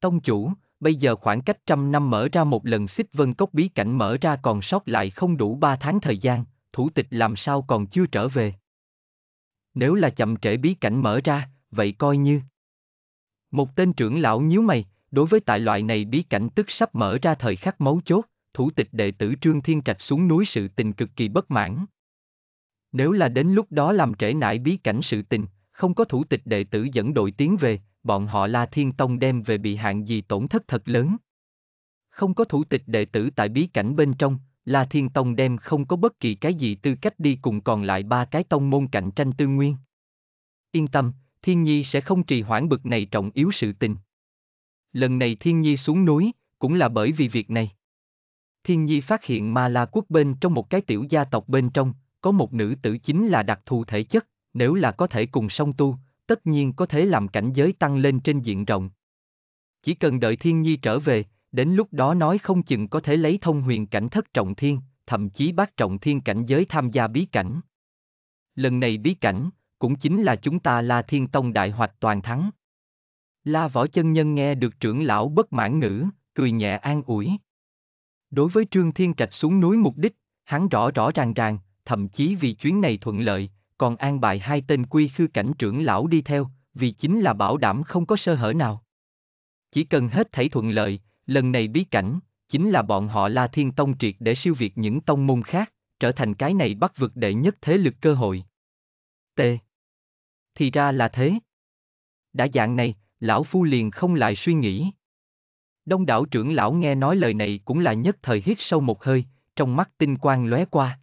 Tông chủ, bây giờ khoảng cách trăm năm mở ra một lần xích vân cốc bí cảnh mở ra còn sót lại không đủ ba tháng thời gian, thủ tịch làm sao còn chưa trở về. Nếu là chậm trễ bí cảnh mở ra, vậy coi như. Một tên trưởng lão nhíu mày, đối với tại loại này bí cảnh tức sắp mở ra thời khắc mấu chốt, thủ tịch đệ tử Trương Thiên Trạch xuống núi sự tình cực kỳ bất mãn. Nếu là đến lúc đó làm trễ nải bí cảnh sự tình, không có thủ tịch đệ tử dẫn đội tiến về, bọn họ La Thiên Tông đem về bị hạn gì tổn thất thật lớn. Không có thủ tịch đệ tử tại bí cảnh bên trong, La Thiên Tông đem không có bất kỳ cái gì tư cách đi cùng còn lại ba cái tông môn cạnh tranh tư nguyên. Yên tâm, Thiên Nhi sẽ không trì hoãn bực này trọng yếu sự tình. Lần này Thiên Nhi xuống núi, cũng là bởi vì việc này. Thiên Nhi phát hiện Ma La Quốc bên trong một cái tiểu gia tộc bên trong, có một nữ tử chính là đặc thù thể chất, nếu là có thể cùng song tu, tất nhiên có thể làm cảnh giới tăng lên trên diện rộng. Chỉ cần đợi Thiên Nhi trở về, đến lúc đó nói không chừng có thể lấy thông huyền cảnh thất trọng thiên, thậm chí bát trọng thiên cảnh giới tham gia bí cảnh. Lần này bí cảnh, cũng chính là chúng ta La Thiên Tông đại hoạch toàn thắng. La Võ Chân Nhân nghe được trưởng lão bất mãn ngữ, cười nhẹ an ủi. Đối với Trương Thiên Trạch xuống núi mục đích, hắn rõ rõ ràng ràng, thậm chí vì chuyến này thuận lợi, còn an bài hai tên quy khư cảnh trưởng lão đi theo, vì chính là bảo đảm không có sơ hở nào. Chỉ cần hết thảy thuận lợi, lần này bí cảnh, chính là bọn họ La Thiên Tông triệt để siêu việt những tông môn khác, trở thành cái này bắt vực đệ nhất thế lực cơ hội. T. Thì ra là thế. Đã dạng này, lão phu liền không lại suy nghĩ. Đông đảo trưởng lão nghe nói lời này cũng là nhất thời hít sâu một hơi, trong mắt tinh quang lóe qua.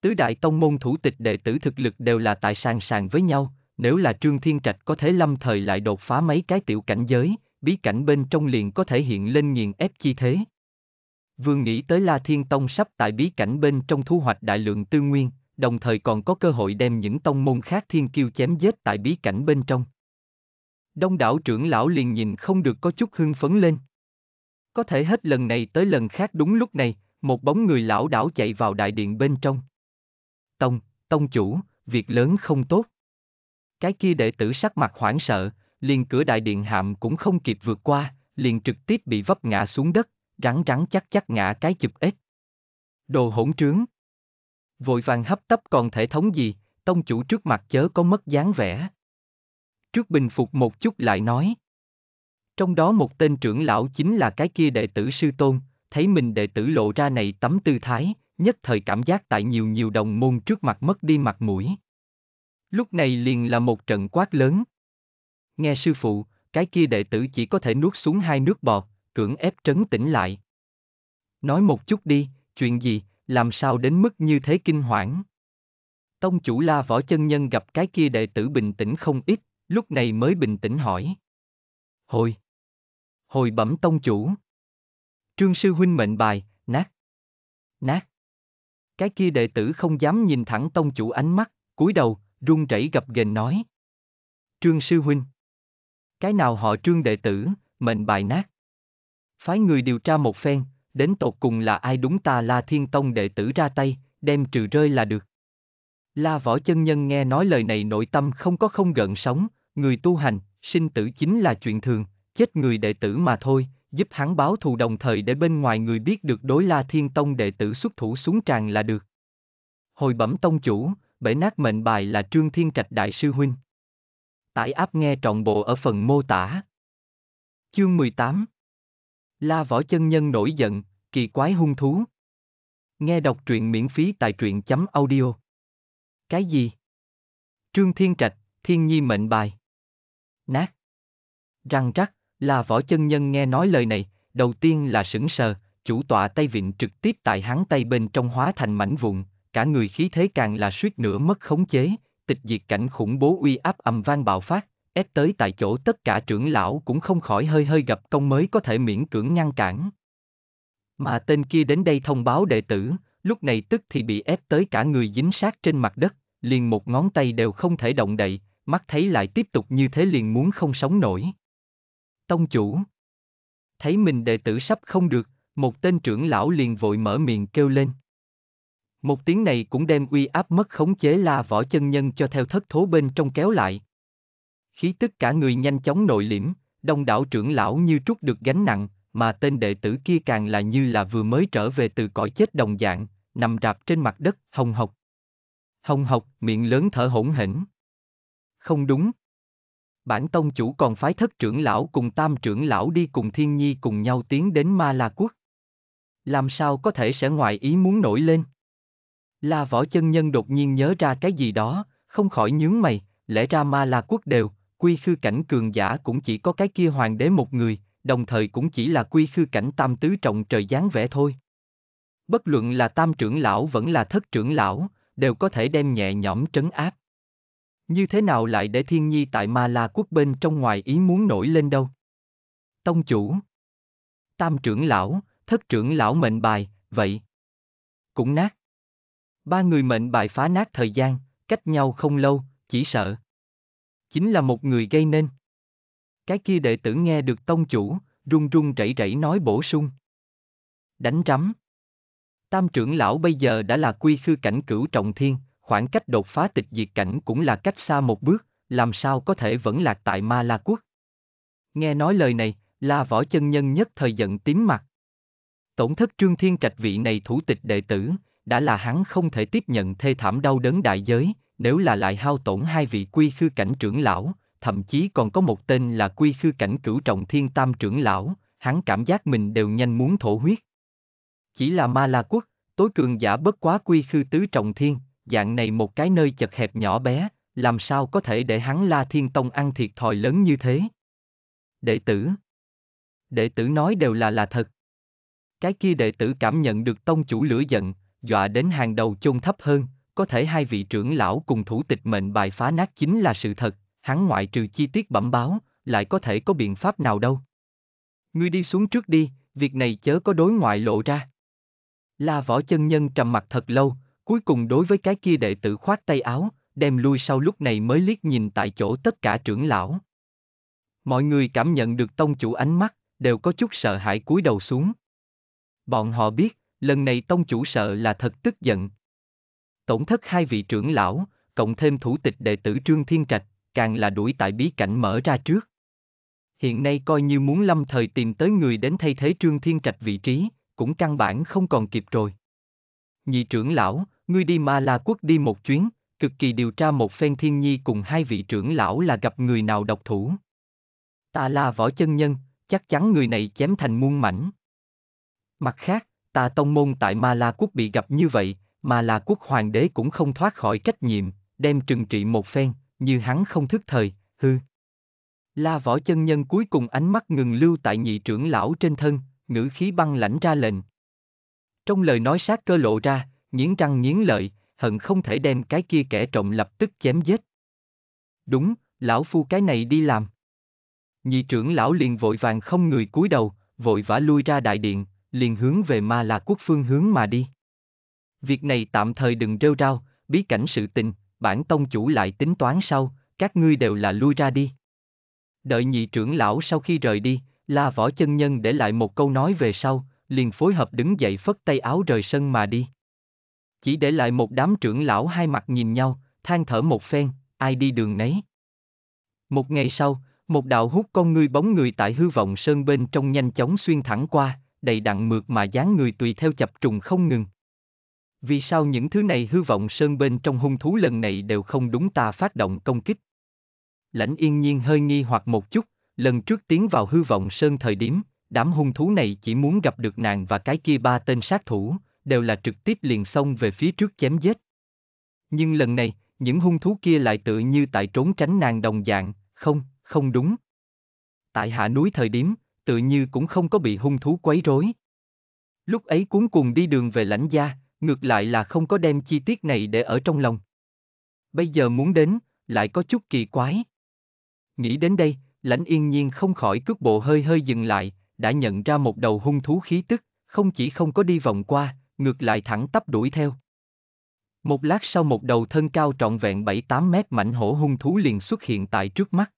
Tứ đại tông môn thủ tịch đệ tử thực lực đều là tại sàn sàn với nhau, nếu là Trương Thiên Trạch có thể lâm thời lại đột phá mấy cái tiểu cảnh giới, bí cảnh bên trong liền có thể hiện lên nghiền ép chi thế. Vương nghĩ tới La Thiên Tông sắp tại bí cảnh bên trong thu hoạch đại lượng tư nguyên, đồng thời còn có cơ hội đem những tông môn khác thiên kiêu chém giết tại bí cảnh bên trong. Đông đảo trưởng lão liền nhìn không được có chút hưng phấn lên. Có thể hết lần này tới lần khác đúng lúc này, một bóng người lão đảo chạy vào đại điện bên trong. Tông, tông chủ, việc lớn không tốt. Cái kia đệ tử sắc mặt hoảng sợ, liền cửa đại điện hạm cũng không kịp vượt qua, liền trực tiếp bị vấp ngã xuống đất, rắn rắn chắc chắc ngã cái chụp ếch. Đồ hỗn trướng. Vội vàng hấp tấp còn thể thống gì, tông chủ trước mặt chớ có mất dáng vẻ. Trước bình phục một chút lại nói. Trong đó một tên trưởng lão chính là cái kia đệ tử sư tôn, thấy mình đệ tử lộ ra này tấm tư thái, nhất thời cảm giác tại nhiều nhiều đồng môn trước mặt mất đi mặt mũi. Lúc này liền là một trận quát lớn. Nghe sư phụ, cái kia đệ tử chỉ có thể nuốt xuống hai nước bọt, cưỡng ép trấn tĩnh lại. Nói một chút đi, chuyện gì, làm sao đến mức như thế kinh hoảng. Tông chủ la võ chân nhân gặp cái kia đệ tử bình tĩnh không ít, lúc này mới bình tĩnh hỏi. Hồi! Hồi bẩm tông chủ! Trương sư huynh mệnh bài, nát! Nát! Cái kia đệ tử không dám nhìn thẳng tông chủ ánh mắt, cúi đầu, run rẩy gập ghềnh nói. Trương sư huynh. Cái nào họ trương đệ tử, mệnh bài nát. Phái người điều tra một phen, đến tột cùng là ai đúng ta la thiên tông đệ tử ra tay, đem trừ rơi là được. La võ chân nhân nghe nói lời này nội tâm không có không gợn sống người tu hành, sinh tử chính là chuyện thường, chết người đệ tử mà thôi, giúp hắn báo thù đồng thời để bên ngoài người biết được đối la thiên tông đệ tử xuất thủ xuống tràng là được. Hồi bẩm tông chủ, bể nát mệnh bài là Trương Thiên Trạch Đại Sư Huynh. Tải áp nghe trọn bộ ở phần mô tả. Chương 18 La Võ Chân Nhân nổi giận, kỳ quái hung thú. Nghe đọc truyện miễn phí tại truyện chấm audio. Cái gì? Trương Thiên Trạch, Thiên Nhi mệnh bài. Nát. Răng rắc, là võ chân nhân nghe nói lời này, đầu tiên là sững sờ, chủ tọa tay vịn trực tiếp tại hắn tay bên trong hóa thành mảnh vụn, cả người khí thế càng là suýt nữa mất khống chế, tịch diệt cảnh khủng bố uy áp ầm vang bạo phát, ép tới tại chỗ tất cả trưởng lão cũng không khỏi hơi hơi gặp công mới có thể miễn cưỡng ngăn cản. Mà tên kia đến đây thông báo đệ tử, lúc này tức thì bị ép tới cả người dính sát trên mặt đất, liền một ngón tay đều không thể động đậy, mắt thấy lại tiếp tục như thế liền muốn không sống nổi tông chủ. Thấy mình đệ tử sắp không được, một tên trưởng lão liền vội mở miệng kêu lên. Một tiếng này cũng đem uy áp mất khống chế la võ chân nhân cho theo thất thố bên trong kéo lại. Khí tức cả người nhanh chóng nội liễm, đông đảo trưởng lão như trút được gánh nặng, mà tên đệ tử kia càng là như là vừa mới trở về từ cõi chết đồng dạng, nằm rạp trên mặt đất, hồng hộc. Hồng hộc, miệng lớn thở hổn hển. Không đúng, bản tông chủ còn phái thất trưởng lão cùng tam trưởng lão đi cùng thiên nhi cùng nhau tiến đến ma la quốc. Làm sao có thể sẽ ngoài ý muốn nổi lên? La võ chân nhân đột nhiên nhớ ra cái gì đó, không khỏi nhướng mày, lẽ ra ma la quốc đều, quy khư cảnh cường giả cũng chỉ có cái kia hoàng đế một người, đồng thời cũng chỉ là quy khư cảnh tam tứ trọng trời dáng vẻ thôi. Bất luận là tam trưởng lão vẫn là thất trưởng lão, đều có thể đem nhẹ nhõm trấn áp. Như thế nào lại để thiên nhi tại Ma La quốc bên trong ngoài ý muốn nổi lên đâu? Tông chủ. Tam trưởng lão, thất trưởng lão mệnh bài, vậy. Cũng nát. Ba người mệnh bài phá nát thời gian, cách nhau không lâu, chỉ sợ. Chính là một người gây nên. Cái kia đệ tử nghe được tông chủ, run run rẩy rẩy nói bổ sung. Đánh rắm. Tam trưởng lão bây giờ đã là quy khư cảnh cửu trọng thiên, khoảng cách đột phá tịch diệt cảnh cũng là cách xa một bước, làm sao có thể vẫn lạc tại Ma La Quốc. Nghe nói lời này, La Võ Chân Nhân nhất thời giận tím mặt. Tổn thất Trương Thiên Trạch vị này thủ tịch đệ tử, đã là hắn không thể tiếp nhận thê thảm đau đớn đại giới, nếu là lại hao tổn hai vị quy khư cảnh trưởng lão, thậm chí còn có một tên là quy khư cảnh cửu trọng thiên tam trưởng lão, hắn cảm giác mình đều nhanh muốn thổ huyết. Chỉ là ma la quốc, tối cường giả bất quá quy khư tứ trọng thiên, dạng này một cái nơi chật hẹp nhỏ bé, làm sao có thể để hắn La Thiên Tông ăn thiệt thòi lớn như thế? Đệ tử Đệ tử nói đều là là thật. Cái kia đệ tử cảm nhận được tông chủ lửa giận, dọa đến hàng đầu chôn thấp hơn, có thể hai vị trưởng lão cùng thủ tịch mệnh bài phá nát chính là sự thật, hắn ngoại trừ chi tiết bẩm báo, lại có thể có biện pháp nào đâu. Ngươi đi xuống trước đi, việc này chớ có đối ngoại lộ ra. La võ chân nhân trầm mặt thật lâu, Cuối cùng đối với cái kia đệ tử khoát tay áo, đem lui sau lúc này mới liếc nhìn tại chỗ tất cả trưởng lão. Mọi người cảm nhận được tông chủ ánh mắt, đều có chút sợ hãi cúi đầu xuống. Bọn họ biết, lần này tông chủ sợ là thật tức giận. Tổn thất hai vị trưởng lão, cộng thêm thủ tịch đệ tử Trương Thiên Trạch, càng là đuổi tại bí cảnh mở ra trước. Hiện nay coi như muốn lâm thời tìm tới người đến thay thế Trương Thiên Trạch vị trí, cũng căn bản không còn kịp rồi. Nhị trưởng lão, ngươi đi Ma La Quốc đi một chuyến, cực kỳ điều tra một phen thiên nhi cùng hai vị trưởng lão là gặp người nào độc thủ. Ta là võ chân nhân, chắc chắn người này chém thành muôn mảnh. Mặt khác, ta tông môn tại Ma La Quốc bị gặp như vậy, mà là quốc hoàng đế cũng không thoát khỏi trách nhiệm, đem trừng trị một phen, như hắn không thức thời, hư. La võ chân nhân cuối cùng ánh mắt ngừng lưu tại nhị trưởng lão trên thân, ngữ khí băng lãnh ra lệnh. Trong lời nói sát cơ lộ ra, nghiến răng nghiến lợi, hận không thể đem cái kia kẻ trộm lập tức chém giết. Đúng, lão phu cái này đi làm. Nhị trưởng lão liền vội vàng không người cúi đầu, vội vã lui ra đại điện, liền hướng về ma là quốc phương hướng mà đi. Việc này tạm thời đừng rêu rao, bí cảnh sự tình, bản tông chủ lại tính toán sau, các ngươi đều là lui ra đi. Đợi nhị trưởng lão sau khi rời đi, la võ chân nhân để lại một câu nói về sau, liền phối hợp đứng dậy phất tay áo rời sân mà đi. Chỉ để lại một đám trưởng lão hai mặt nhìn nhau, than thở một phen, ai đi đường nấy. Một ngày sau, một đạo hút con ngươi bóng người tại hư vọng sơn bên trong nhanh chóng xuyên thẳng qua, đầy đặn mượt mà dáng người tùy theo chập trùng không ngừng. Vì sao những thứ này hư vọng sơn bên trong hung thú lần này đều không đúng ta phát động công kích? Lãnh yên nhiên hơi nghi hoặc một chút, lần trước tiến vào hư vọng sơn thời điểm, đám hung thú này chỉ muốn gặp được nàng và cái kia ba tên sát thủ, đều là trực tiếp liền xông về phía trước chém giết. Nhưng lần này, những hung thú kia lại tự như tại trốn tránh nàng đồng dạng, không, không đúng. Tại hạ núi thời điểm, tự như cũng không có bị hung thú quấy rối. Lúc ấy cuốn cùng đi đường về lãnh gia, ngược lại là không có đem chi tiết này để ở trong lòng. Bây giờ muốn đến, lại có chút kỳ quái. Nghĩ đến đây, lãnh yên nhiên không khỏi cước bộ hơi hơi dừng lại, đã nhận ra một đầu hung thú khí tức, không chỉ không có đi vòng qua, ngược lại thẳng tắp đuổi theo. Một lát sau một đầu thân cao trọn vẹn 7-8 mét mảnh hổ hung thú liền xuất hiện tại trước mắt.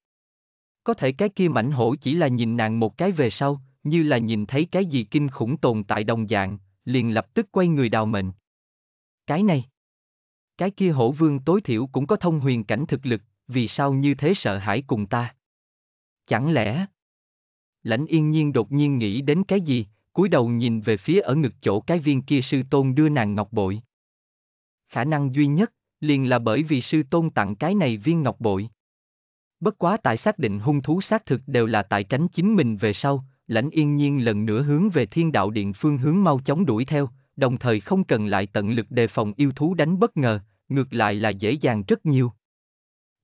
Có thể cái kia mảnh hổ chỉ là nhìn nàng một cái về sau, như là nhìn thấy cái gì kinh khủng tồn tại đồng dạng, liền lập tức quay người đào mệnh. Cái này, cái kia hổ vương tối thiểu cũng có thông huyền cảnh thực lực, vì sao như thế sợ hãi cùng ta? Chẳng lẽ... Lãnh yên nhiên đột nhiên nghĩ đến cái gì, cúi đầu nhìn về phía ở ngực chỗ cái viên kia sư tôn đưa nàng ngọc bội. Khả năng duy nhất, liền là bởi vì sư tôn tặng cái này viên ngọc bội. Bất quá tại xác định hung thú xác thực đều là tại tránh chính mình về sau, lãnh yên nhiên lần nữa hướng về thiên đạo điện phương hướng mau chóng đuổi theo, đồng thời không cần lại tận lực đề phòng yêu thú đánh bất ngờ, ngược lại là dễ dàng rất nhiều.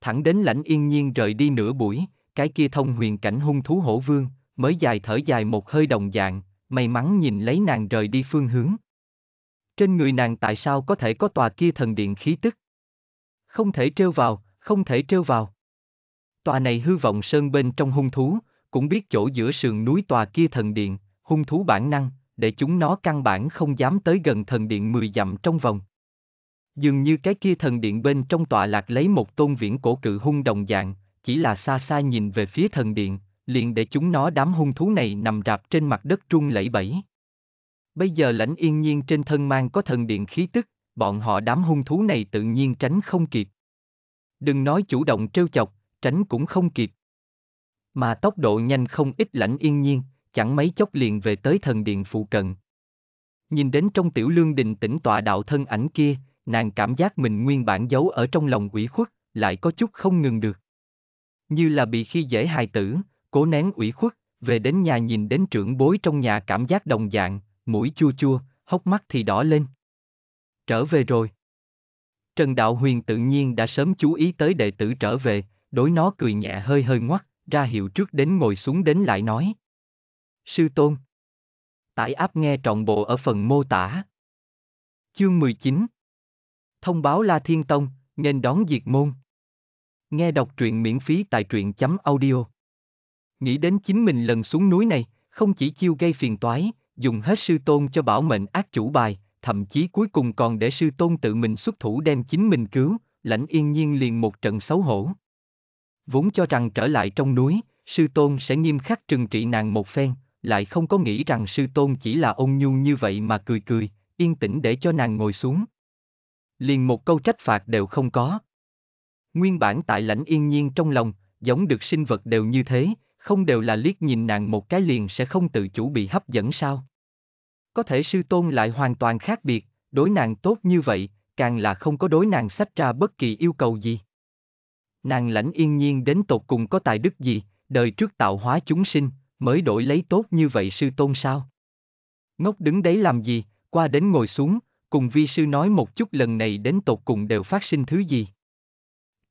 Thẳng đến lãnh yên nhiên rời đi nửa buổi, cái kia thông huyền cảnh hung thú hổ vương, mới dài thở dài một hơi đồng dạng, may mắn nhìn lấy nàng rời đi phương hướng. Trên người nàng tại sao có thể có tòa kia thần điện khí tức? Không thể trêu vào, không thể trêu vào. Tòa này hư vọng sơn bên trong hung thú, cũng biết chỗ giữa sườn núi tòa kia thần điện, hung thú bản năng, để chúng nó căn bản không dám tới gần thần điện 10 dặm trong vòng. Dường như cái kia thần điện bên trong tòa lạc lấy một tôn viễn cổ cự hung đồng dạng, chỉ là xa xa nhìn về phía thần điện, liền để chúng nó đám hung thú này nằm rạp trên mặt đất trung lẫy bẫy. Bây giờ lãnh yên nhiên trên thân mang có thần điện khí tức, bọn họ đám hung thú này tự nhiên tránh không kịp. Đừng nói chủ động trêu chọc, tránh cũng không kịp. Mà tốc độ nhanh không ít lãnh yên nhiên, chẳng mấy chốc liền về tới thần điện phụ cận. Nhìn đến trong tiểu lương đình tỉnh tọa đạo thân ảnh kia, nàng cảm giác mình nguyên bản giấu ở trong lòng quỷ khuất, lại có chút không ngừng được. Như là bị khi dễ hài tử, cố nén ủy khuất, về đến nhà nhìn đến trưởng bối trong nhà cảm giác đồng dạng, mũi chua chua, hốc mắt thì đỏ lên. Trở về rồi. Trần Đạo Huyền tự nhiên đã sớm chú ý tới đệ tử trở về, đối nó cười nhẹ hơi hơi ngoắt, ra hiệu trước đến ngồi xuống đến lại nói. Sư Tôn Tải áp nghe trọn bộ ở phần mô tả. Chương 19 Thông báo La Thiên Tông, nên đón diệt môn. Nghe đọc truyện miễn phí tại truyện chấm audio. Nghĩ đến chính mình lần xuống núi này, không chỉ chiêu gây phiền toái, dùng hết sư tôn cho bảo mệnh ác chủ bài, thậm chí cuối cùng còn để sư tôn tự mình xuất thủ đem chính mình cứu, lãnh yên nhiên liền một trận xấu hổ. Vốn cho rằng trở lại trong núi, sư tôn sẽ nghiêm khắc trừng trị nàng một phen, lại không có nghĩ rằng sư tôn chỉ là ôn nhu như vậy mà cười cười, yên tĩnh để cho nàng ngồi xuống. Liền một câu trách phạt đều không có. Nguyên bản tại lãnh yên nhiên trong lòng, giống được sinh vật đều như thế, không đều là liếc nhìn nàng một cái liền sẽ không tự chủ bị hấp dẫn sao? Có thể sư tôn lại hoàn toàn khác biệt, đối nàng tốt như vậy, càng là không có đối nàng sách ra bất kỳ yêu cầu gì. Nàng lãnh yên nhiên đến tột cùng có tài đức gì, đời trước tạo hóa chúng sinh, mới đổi lấy tốt như vậy sư tôn sao? Ngốc đứng đấy làm gì, qua đến ngồi xuống, cùng vi sư nói một chút lần này đến tột cùng đều phát sinh thứ gì.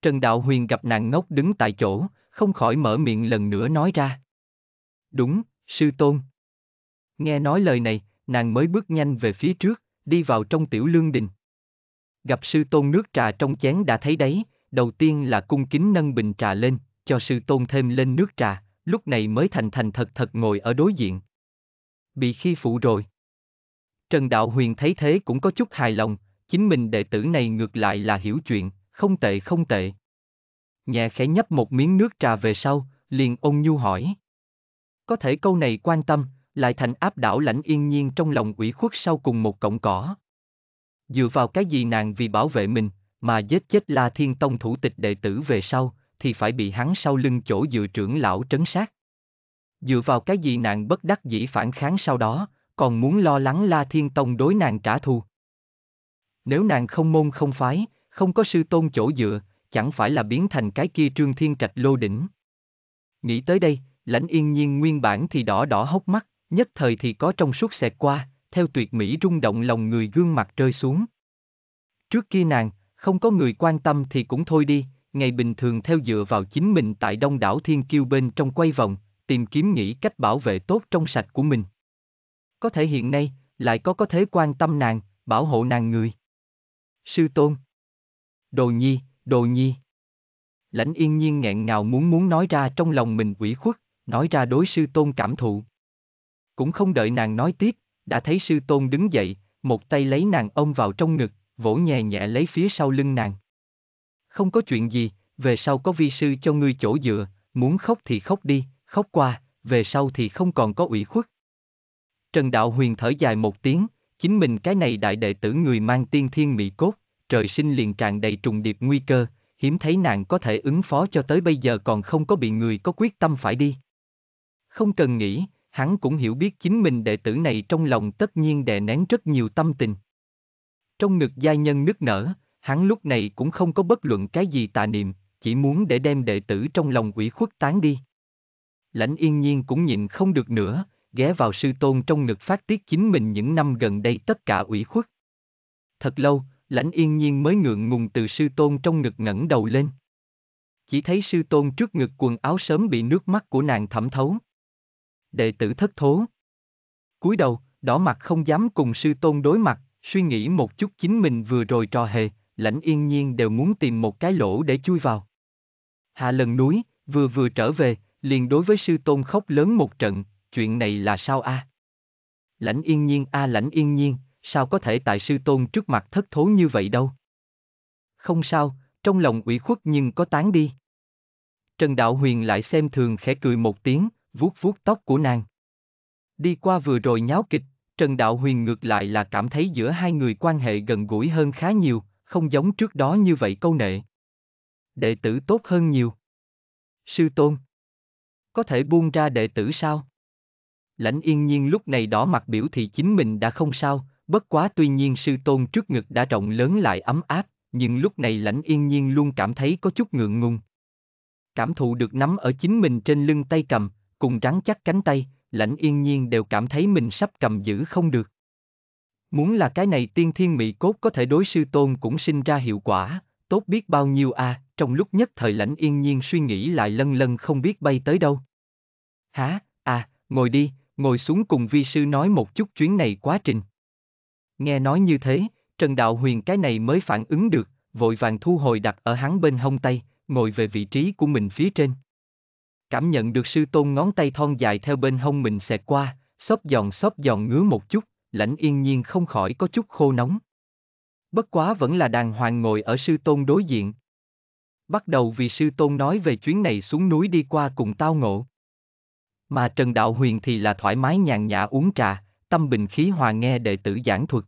Trần Đạo Huyền gặp nàng ngốc đứng tại chỗ, không khỏi mở miệng lần nữa nói ra. Đúng, sư tôn. Nghe nói lời này, nàng mới bước nhanh về phía trước, đi vào trong tiểu lương đình. Gặp sư tôn nước trà trong chén đã thấy đấy, đầu tiên là cung kính nâng bình trà lên, cho sư tôn thêm lên nước trà, lúc này mới thành thành thật thật ngồi ở đối diện. Bị khi phụ rồi. Trần Đạo Huyền thấy thế cũng có chút hài lòng, chính mình đệ tử này ngược lại là hiểu chuyện, không tệ không tệ nhẹ khẽ nhấp một miếng nước trà về sau, liền ôn nhu hỏi. Có thể câu này quan tâm, lại thành áp đảo lãnh yên nhiên trong lòng ủy khuất sau cùng một cọng cỏ. Dựa vào cái gì nàng vì bảo vệ mình, mà giết chết La Thiên Tông thủ tịch đệ tử về sau, thì phải bị hắn sau lưng chỗ dự trưởng lão trấn sát. Dựa vào cái gì nàng bất đắc dĩ phản kháng sau đó, còn muốn lo lắng La Thiên Tông đối nàng trả thù. Nếu nàng không môn không phái, không có sư tôn chỗ dựa, chẳng phải là biến thành cái kia trương thiên trạch lô đỉnh. Nghĩ tới đây, lãnh yên nhiên nguyên bản thì đỏ đỏ hốc mắt, nhất thời thì có trong suốt xẹt qua, theo tuyệt mỹ rung động lòng người gương mặt rơi xuống. Trước kia nàng, không có người quan tâm thì cũng thôi đi, ngày bình thường theo dựa vào chính mình tại đông đảo thiên kiêu bên trong quay vòng, tìm kiếm nghĩ cách bảo vệ tốt trong sạch của mình. Có thể hiện nay, lại có có thế quan tâm nàng, bảo hộ nàng người. Sư Tôn Đồ Nhi, đồ nhi. Lãnh yên nhiên nghẹn ngào muốn muốn nói ra trong lòng mình ủy khuất, nói ra đối sư tôn cảm thụ. Cũng không đợi nàng nói tiếp, đã thấy sư tôn đứng dậy, một tay lấy nàng ôm vào trong ngực, vỗ nhẹ nhẹ lấy phía sau lưng nàng. Không có chuyện gì, về sau có vi sư cho ngươi chỗ dựa, muốn khóc thì khóc đi, khóc qua, về sau thì không còn có ủy khuất. Trần Đạo Huyền thở dài một tiếng, chính mình cái này đại đệ tử người mang tiên thiên mị cốt, trời sinh liền tràn đầy trùng điệp nguy cơ, hiếm thấy nàng có thể ứng phó cho tới bây giờ còn không có bị người có quyết tâm phải đi. Không cần nghĩ, hắn cũng hiểu biết chính mình đệ tử này trong lòng tất nhiên đè nén rất nhiều tâm tình. Trong ngực gia nhân nức nở, hắn lúc này cũng không có bất luận cái gì tà niệm, chỉ muốn để đem đệ tử trong lòng ủy khuất tán đi. Lãnh yên nhiên cũng nhịn không được nữa, ghé vào sư tôn trong ngực phát tiết chính mình những năm gần đây tất cả ủy khuất. Thật lâu, lãnh yên nhiên mới ngượng ngùng từ sư tôn trong ngực ngẩng đầu lên. Chỉ thấy sư tôn trước ngực quần áo sớm bị nước mắt của nàng thẩm thấu. Đệ tử thất thố. cúi đầu, đỏ mặt không dám cùng sư tôn đối mặt, suy nghĩ một chút chính mình vừa rồi trò hề, lãnh yên nhiên đều muốn tìm một cái lỗ để chui vào. Hạ lần núi, vừa vừa trở về, liền đối với sư tôn khóc lớn một trận, chuyện này là sao a? À? Lãnh yên nhiên a à, lãnh yên nhiên, sao có thể tại sư tôn trước mặt thất thố như vậy đâu. Không sao, trong lòng ủy khuất nhưng có tán đi. Trần Đạo Huyền lại xem thường khẽ cười một tiếng, vuốt vuốt tóc của nàng. Đi qua vừa rồi nháo kịch, Trần Đạo Huyền ngược lại là cảm thấy giữa hai người quan hệ gần gũi hơn khá nhiều, không giống trước đó như vậy câu nệ. Đệ tử tốt hơn nhiều. Sư Tôn. Có thể buông ra đệ tử sao? Lãnh yên nhiên lúc này đỏ mặt biểu thì chính mình đã không sao, Bất quá tuy nhiên sư tôn trước ngực đã rộng lớn lại ấm áp, nhưng lúc này lãnh yên nhiên luôn cảm thấy có chút ngượng ngùng. Cảm thụ được nắm ở chính mình trên lưng tay cầm, cùng rắn chắc cánh tay, lãnh yên nhiên đều cảm thấy mình sắp cầm giữ không được. Muốn là cái này tiên thiên mỹ cốt có thể đối sư tôn cũng sinh ra hiệu quả, tốt biết bao nhiêu a à, trong lúc nhất thời lãnh yên nhiên suy nghĩ lại lân lân không biết bay tới đâu. Hả, à, ngồi đi, ngồi xuống cùng vi sư nói một chút chuyến này quá trình. Nghe nói như thế, Trần Đạo Huyền cái này mới phản ứng được, vội vàng thu hồi đặt ở hắn bên hông tay, ngồi về vị trí của mình phía trên. Cảm nhận được sư tôn ngón tay thon dài theo bên hông mình xẹt qua, xóp giòn xóp giòn ngứa một chút, lãnh yên nhiên không khỏi có chút khô nóng. Bất quá vẫn là đàng hoàng ngồi ở sư tôn đối diện. Bắt đầu vì sư tôn nói về chuyến này xuống núi đi qua cùng tao ngộ. Mà Trần Đạo Huyền thì là thoải mái nhàn nhã uống trà, tâm bình khí hòa nghe đệ tử giảng thuật.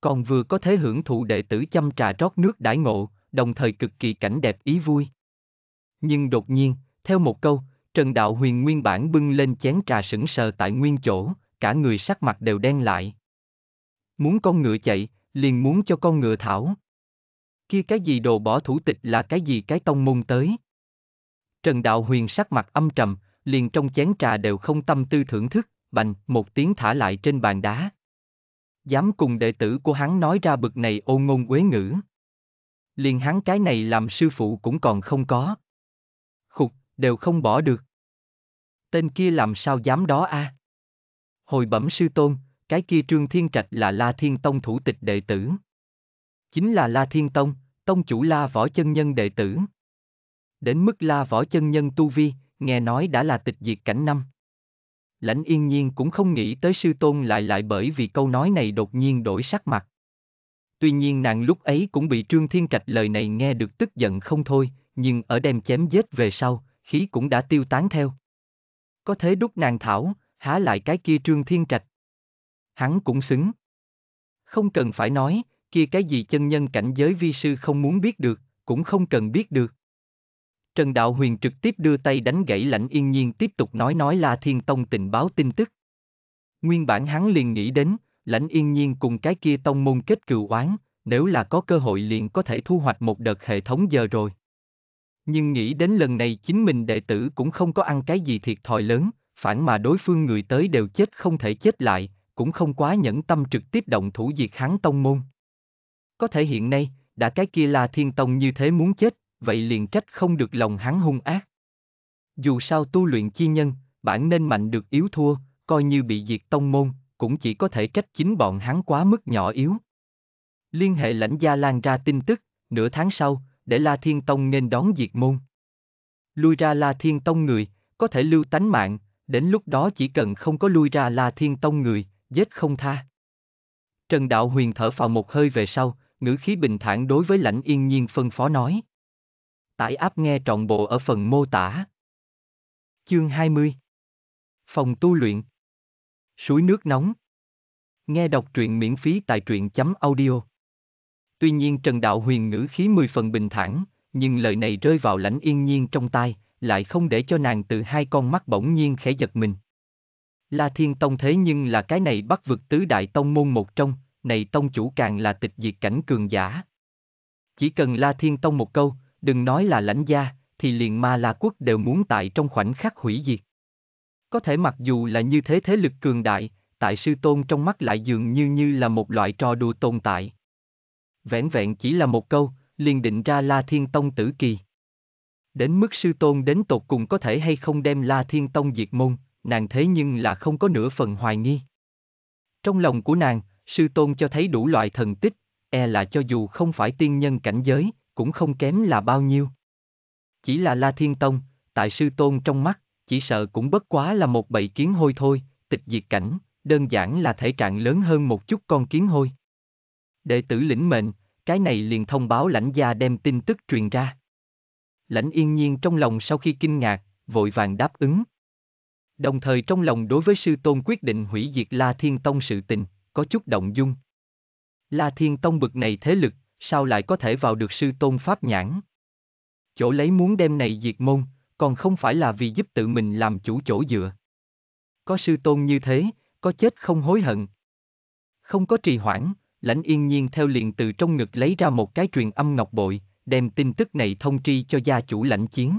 Còn vừa có thể hưởng thụ đệ tử chăm trà rót nước đãi ngộ, đồng thời cực kỳ cảnh đẹp ý vui. Nhưng đột nhiên, theo một câu, Trần Đạo Huyền nguyên bản bưng lên chén trà sững sờ tại nguyên chỗ, cả người sắc mặt đều đen lại. Muốn con ngựa chạy, liền muốn cho con ngựa thảo. Kia cái gì đồ bỏ thủ tịch là cái gì cái tông môn tới. Trần Đạo Huyền sắc mặt âm trầm, liền trong chén trà đều không tâm tư thưởng thức, bành, một tiếng thả lại trên bàn đá. Dám cùng đệ tử của hắn nói ra bực này ô ngôn quế ngữ. Liền hắn cái này làm sư phụ cũng còn không có. Khục, đều không bỏ được. Tên kia làm sao dám đó a? À? Hồi bẩm sư tôn, cái kia Trương Thiên Trạch là La Thiên Tông thủ tịch đệ tử. Chính là La Thiên Tông, tông chủ La Võ Chân Nhân đệ tử. Đến mức La Võ Chân Nhân Tu Vi, nghe nói đã là tịch diệt cảnh năm lãnh yên nhiên cũng không nghĩ tới sư tôn lại lại bởi vì câu nói này đột nhiên đổi sắc mặt. Tuy nhiên nàng lúc ấy cũng bị Trương Thiên Trạch lời này nghe được tức giận không thôi, nhưng ở đem chém giết về sau, khí cũng đã tiêu tán theo. Có thế đúc nàng thảo, há lại cái kia Trương Thiên Trạch. Hắn cũng xứng. Không cần phải nói, kia cái gì chân nhân cảnh giới vi sư không muốn biết được, cũng không cần biết được. Trần Đạo Huyền trực tiếp đưa tay đánh gãy lãnh yên nhiên tiếp tục nói nói La Thiên Tông tình báo tin tức. Nguyên bản hắn liền nghĩ đến, lãnh yên nhiên cùng cái kia tông môn kết cừu oán, nếu là có cơ hội liền có thể thu hoạch một đợt hệ thống giờ rồi. Nhưng nghĩ đến lần này chính mình đệ tử cũng không có ăn cái gì thiệt thòi lớn, phản mà đối phương người tới đều chết không thể chết lại, cũng không quá nhẫn tâm trực tiếp động thủ diệt hắn tông môn. Có thể hiện nay, đã cái kia là thiên tông như thế muốn chết, vậy liền trách không được lòng hắn hung ác. Dù sao tu luyện chi nhân, bản nên mạnh được yếu thua, coi như bị diệt tông môn, cũng chỉ có thể trách chính bọn hắn quá mức nhỏ yếu. Liên hệ lãnh gia lan ra tin tức, nửa tháng sau, để La Thiên Tông nên đón diệt môn. Lui ra La Thiên Tông người, có thể lưu tánh mạng, đến lúc đó chỉ cần không có lui ra La Thiên Tông người, giết không tha. Trần Đạo Huyền thở phào một hơi về sau, ngữ khí bình thản đối với lãnh yên nhiên phân phó nói. Tải app nghe trọn bộ ở phần mô tả. Chương 20 Phòng tu luyện Suối nước nóng Nghe đọc truyện miễn phí tại truyện.audio chấm Tuy nhiên Trần Đạo Huyền ngữ khí mười phần bình thản, nhưng lời này rơi vào lãnh yên nhiên trong tai, lại không để cho nàng từ hai con mắt bỗng nhiên khẽ giật mình. La Thiên Tông thế nhưng là cái này bắt vực tứ đại tông môn một trong, này tông chủ càng là tịch diệt cảnh cường giả. Chỉ cần La Thiên Tông một câu, đừng nói là lãnh gia, thì liền ma la quốc đều muốn tại trong khoảnh khắc hủy diệt. Có thể mặc dù là như thế thế lực cường đại, tại sư tôn trong mắt lại dường như như là một loại trò đùa tồn tại. Vẹn vẹn chỉ là một câu, liền định ra La Thiên Tông tử kỳ. Đến mức sư tôn đến tột cùng có thể hay không đem La Thiên Tông diệt môn, nàng thế nhưng là không có nửa phần hoài nghi. Trong lòng của nàng, sư tôn cho thấy đủ loại thần tích, e là cho dù không phải tiên nhân cảnh giới, cũng không kém là bao nhiêu. Chỉ là La Thiên Tông, tại sư tôn trong mắt, chỉ sợ cũng bất quá là một bầy kiến hôi thôi, tịch diệt cảnh, đơn giản là thể trạng lớn hơn một chút con kiến hôi. Đệ tử lĩnh mệnh, cái này liền thông báo lãnh gia đem tin tức truyền ra. Lãnh yên nhiên trong lòng sau khi kinh ngạc, vội vàng đáp ứng. Đồng thời trong lòng đối với sư tôn quyết định hủy diệt La Thiên Tông sự tình, có chút động dung. La Thiên Tông bực này thế lực, sao lại có thể vào được sư tôn pháp nhãn? Chỗ lấy muốn đem này diệt môn, còn không phải là vì giúp tự mình làm chủ chỗ dựa. Có sư tôn như thế, có chết không hối hận. Không có trì hoãn, lãnh yên nhiên theo liền từ trong ngực lấy ra một cái truyền âm ngọc bội, đem tin tức này thông tri cho gia chủ lãnh chiến.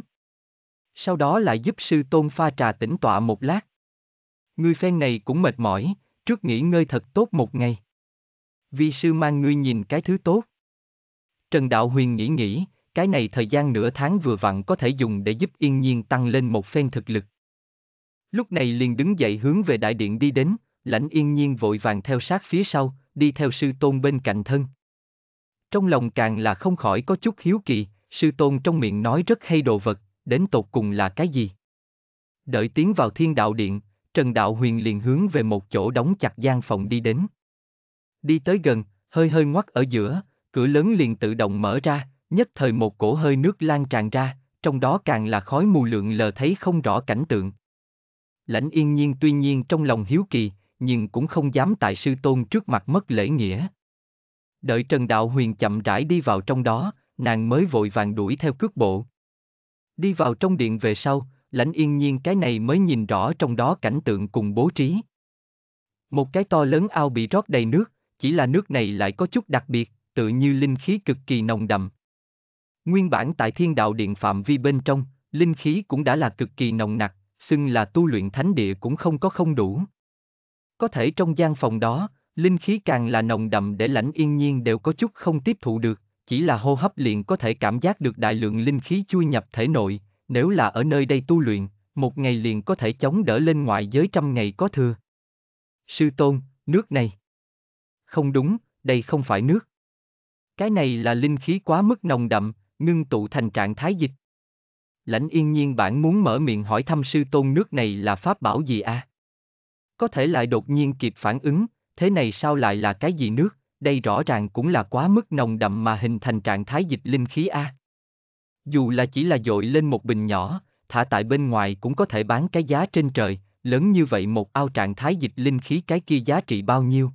Sau đó lại giúp sư tôn pha trà tĩnh tọa một lát. người phen này cũng mệt mỏi, trước nghỉ ngơi thật tốt một ngày. vì sư mang ngươi nhìn cái thứ tốt. Trần Đạo Huyền nghĩ nghĩ, cái này thời gian nửa tháng vừa vặn có thể dùng để giúp yên nhiên tăng lên một phen thực lực. Lúc này liền đứng dậy hướng về đại điện đi đến, lãnh yên nhiên vội vàng theo sát phía sau, đi theo sư tôn bên cạnh thân. Trong lòng càng là không khỏi có chút hiếu kỳ, sư tôn trong miệng nói rất hay đồ vật, đến tột cùng là cái gì? Đợi tiến vào thiên đạo điện, Trần Đạo Huyền liền hướng về một chỗ đóng chặt gian phòng đi đến. Đi tới gần, hơi hơi ngoắt ở giữa, cửa lớn liền tự động mở ra, nhất thời một cổ hơi nước lan tràn ra, trong đó càng là khói mù lượng lờ thấy không rõ cảnh tượng. Lãnh yên nhiên tuy nhiên trong lòng hiếu kỳ, nhưng cũng không dám tại sư tôn trước mặt mất lễ nghĩa. Đợi Trần Đạo Huyền chậm rãi đi vào trong đó, nàng mới vội vàng đuổi theo cước bộ. Đi vào trong điện về sau, lãnh yên nhiên cái này mới nhìn rõ trong đó cảnh tượng cùng bố trí. Một cái to lớn ao bị rót đầy nước, chỉ là nước này lại có chút đặc biệt, tự như linh khí cực kỳ nồng đậm. Nguyên bản tại thiên đạo điện phạm vi bên trong, linh khí cũng đã là cực kỳ nồng nặc, xưng là tu luyện thánh địa cũng không có không đủ. Có thể trong gian phòng đó, linh khí càng là nồng đậm để lãnh yên nhiên đều có chút không tiếp thụ được, chỉ là hô hấp liền có thể cảm giác được đại lượng linh khí chui nhập thể nội, nếu là ở nơi đây tu luyện, một ngày liền có thể chống đỡ lên ngoại giới trăm ngày có thừa. Sư tôn, nước này. Không đúng, đây không phải nước. Cái này là linh khí quá mức nồng đậm, ngưng tụ thành trạng thái dịch. Lãnh yên nhiên bản muốn mở miệng hỏi thăm sư tôn nước này là pháp bảo gì a? À? Có thể lại đột nhiên kịp phản ứng, thế này sao lại là cái gì nước, đây rõ ràng cũng là quá mức nồng đậm mà hình thành trạng thái dịch linh khí a. À? Dù là chỉ là dội lên một bình nhỏ, thả tại bên ngoài cũng có thể bán cái giá trên trời, lớn như vậy một ao trạng thái dịch linh khí cái kia giá trị bao nhiêu.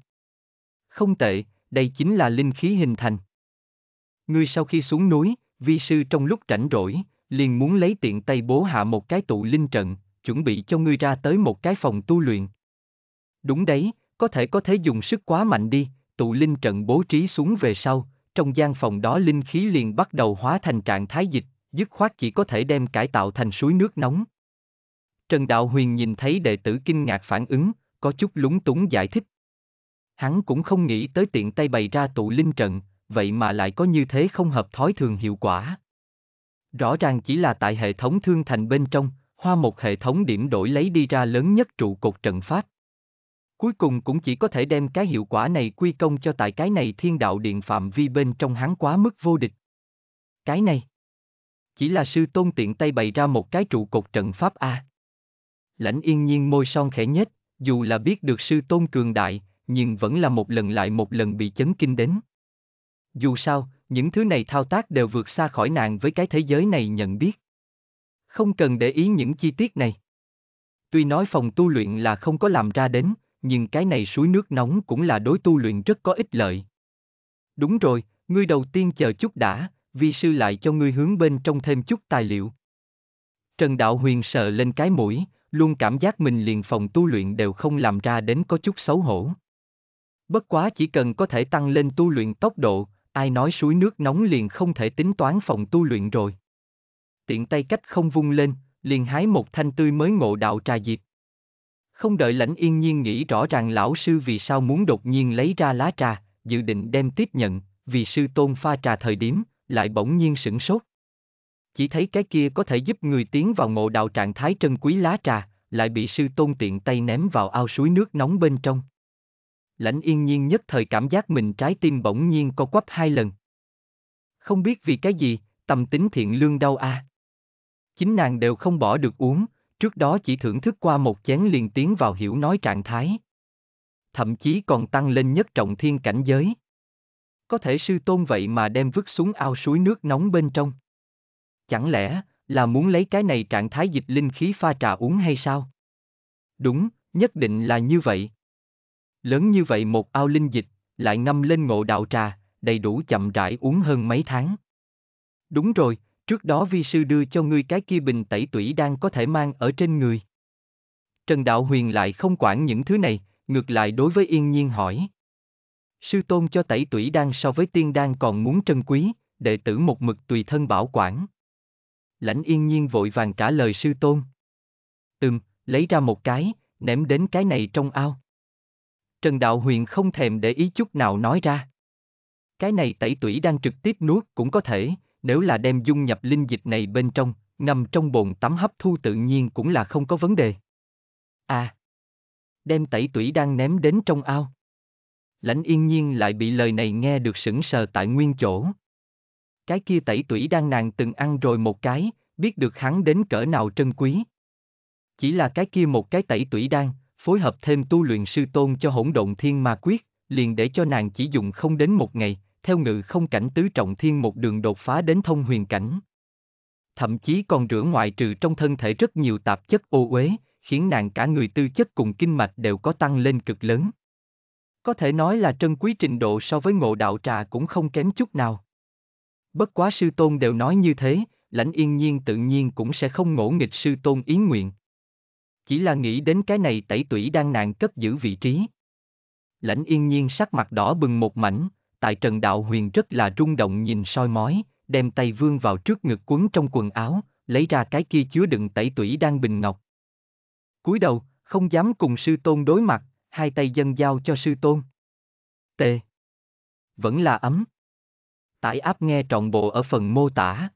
Không tệ, đây chính là linh khí hình thành. Ngươi sau khi xuống núi, vi sư trong lúc rảnh rỗi, liền muốn lấy tiện tay bố hạ một cái tụ linh trận, chuẩn bị cho ngươi ra tới một cái phòng tu luyện. Đúng đấy, có thể có thể dùng sức quá mạnh đi, tụ linh trận bố trí xuống về sau, trong gian phòng đó linh khí liền bắt đầu hóa thành trạng thái dịch, dứt khoát chỉ có thể đem cải tạo thành suối nước nóng. Trần Đạo Huyền nhìn thấy đệ tử kinh ngạc phản ứng, có chút lúng túng giải thích. Hắn cũng không nghĩ tới tiện tay bày ra tụ linh trận, vậy mà lại có như thế không hợp thói thường hiệu quả. Rõ ràng chỉ là tại hệ thống thương thành bên trong, hoa một hệ thống điểm đổi lấy đi ra lớn nhất trụ cột trận pháp. Cuối cùng cũng chỉ có thể đem cái hiệu quả này quy công cho tại cái này thiên đạo điện phạm vi bên trong hắn quá mức vô địch. Cái này chỉ là sư tôn tiện tay bày ra một cái trụ cột trận pháp A. Lãnh yên nhiên môi son khẽ nhếch, dù là biết được sư tôn cường đại, nhưng vẫn là một lần lại một lần bị chấn kinh đến. Dù sao, những thứ này thao tác đều vượt xa khỏi nạn với cái thế giới này nhận biết. Không cần để ý những chi tiết này. Tuy nói phòng tu luyện là không có làm ra đến, nhưng cái này suối nước nóng cũng là đối tu luyện rất có ích lợi. Đúng rồi, ngươi đầu tiên chờ chút đã, vi sư lại cho ngươi hướng bên trong thêm chút tài liệu. Trần Đạo Huyền sợ lên cái mũi, luôn cảm giác mình liền phòng tu luyện đều không làm ra đến có chút xấu hổ. Bất quá chỉ cần có thể tăng lên tu luyện tốc độ, Ai nói suối nước nóng liền không thể tính toán phòng tu luyện rồi. Tiện tay cách không vung lên, liền hái một thanh tươi mới ngộ đạo trà diệp. Không đợi lãnh yên nhiên nghĩ rõ ràng lão sư vì sao muốn đột nhiên lấy ra lá trà, dự định đem tiếp nhận, vì sư tôn pha trà thời điểm, lại bỗng nhiên sửng sốt. Chỉ thấy cái kia có thể giúp người tiến vào ngộ đạo trạng thái trân quý lá trà, lại bị sư tôn tiện tay ném vào ao suối nước nóng bên trong lãnh yên nhiên nhất thời cảm giác mình trái tim bỗng nhiên co quắp hai lần. Không biết vì cái gì, tầm tính thiện lương đâu a. À. Chính nàng đều không bỏ được uống, trước đó chỉ thưởng thức qua một chén liền tiến vào hiểu nói trạng thái. Thậm chí còn tăng lên nhất trọng thiên cảnh giới. Có thể sư tôn vậy mà đem vứt xuống ao suối nước nóng bên trong. Chẳng lẽ là muốn lấy cái này trạng thái dịch linh khí pha trà uống hay sao? Đúng, nhất định là như vậy. Lớn như vậy một ao linh dịch, lại ngâm lên ngộ đạo trà, đầy đủ chậm rãi uống hơn mấy tháng. Đúng rồi, trước đó vi sư đưa cho ngươi cái kia bình tẩy tủy đang có thể mang ở trên người. Trần Đạo Huyền lại không quản những thứ này, ngược lại đối với yên nhiên hỏi. Sư tôn cho tẩy tủy đang so với tiên đan còn muốn trân quý, đệ tử một mực tùy thân bảo quản. Lãnh yên nhiên vội vàng trả lời sư tôn. Ừm, lấy ra một cái, ném đến cái này trong ao. Trần Đạo Huyền không thèm để ý chút nào nói ra. Cái này tẩy tủy đang trực tiếp nuốt cũng có thể, nếu là đem dung nhập linh dịch này bên trong, ngâm trong bồn tắm hấp thu tự nhiên cũng là không có vấn đề. À! Đem tẩy tủy đang ném đến trong ao. Lãnh yên nhiên lại bị lời này nghe được sững sờ tại nguyên chỗ. Cái kia tẩy tủy đang nàng từng ăn rồi một cái, biết được hắn đến cỡ nào trân quý. Chỉ là cái kia một cái tẩy tủy đang, phối hợp thêm tu luyện sư tôn cho hỗn độn thiên ma quyết, liền để cho nàng chỉ dùng không đến một ngày, theo ngự không cảnh tứ trọng thiên một đường đột phá đến thông huyền cảnh. Thậm chí còn rửa ngoại trừ trong thân thể rất nhiều tạp chất ô uế, khiến nàng cả người tư chất cùng kinh mạch đều có tăng lên cực lớn. Có thể nói là trân quý trình độ so với ngộ đạo trà cũng không kém chút nào. Bất quá sư tôn đều nói như thế, lãnh yên nhiên tự nhiên cũng sẽ không ngỗ nghịch sư tôn ý nguyện, chỉ là nghĩ đến cái này tẩy tủy đang nạn cất giữ vị trí. Lãnh yên nhiên sắc mặt đỏ bừng một mảnh, tại trần đạo huyền rất là rung động nhìn soi mói, đem tay vương vào trước ngực quấn trong quần áo, lấy ra cái kia chứa đựng tẩy tủy đang bình ngọc. cúi đầu, không dám cùng sư tôn đối mặt, hai tay dân giao cho sư tôn. T. Vẫn là ấm. Tải áp nghe trọn bộ ở phần mô tả.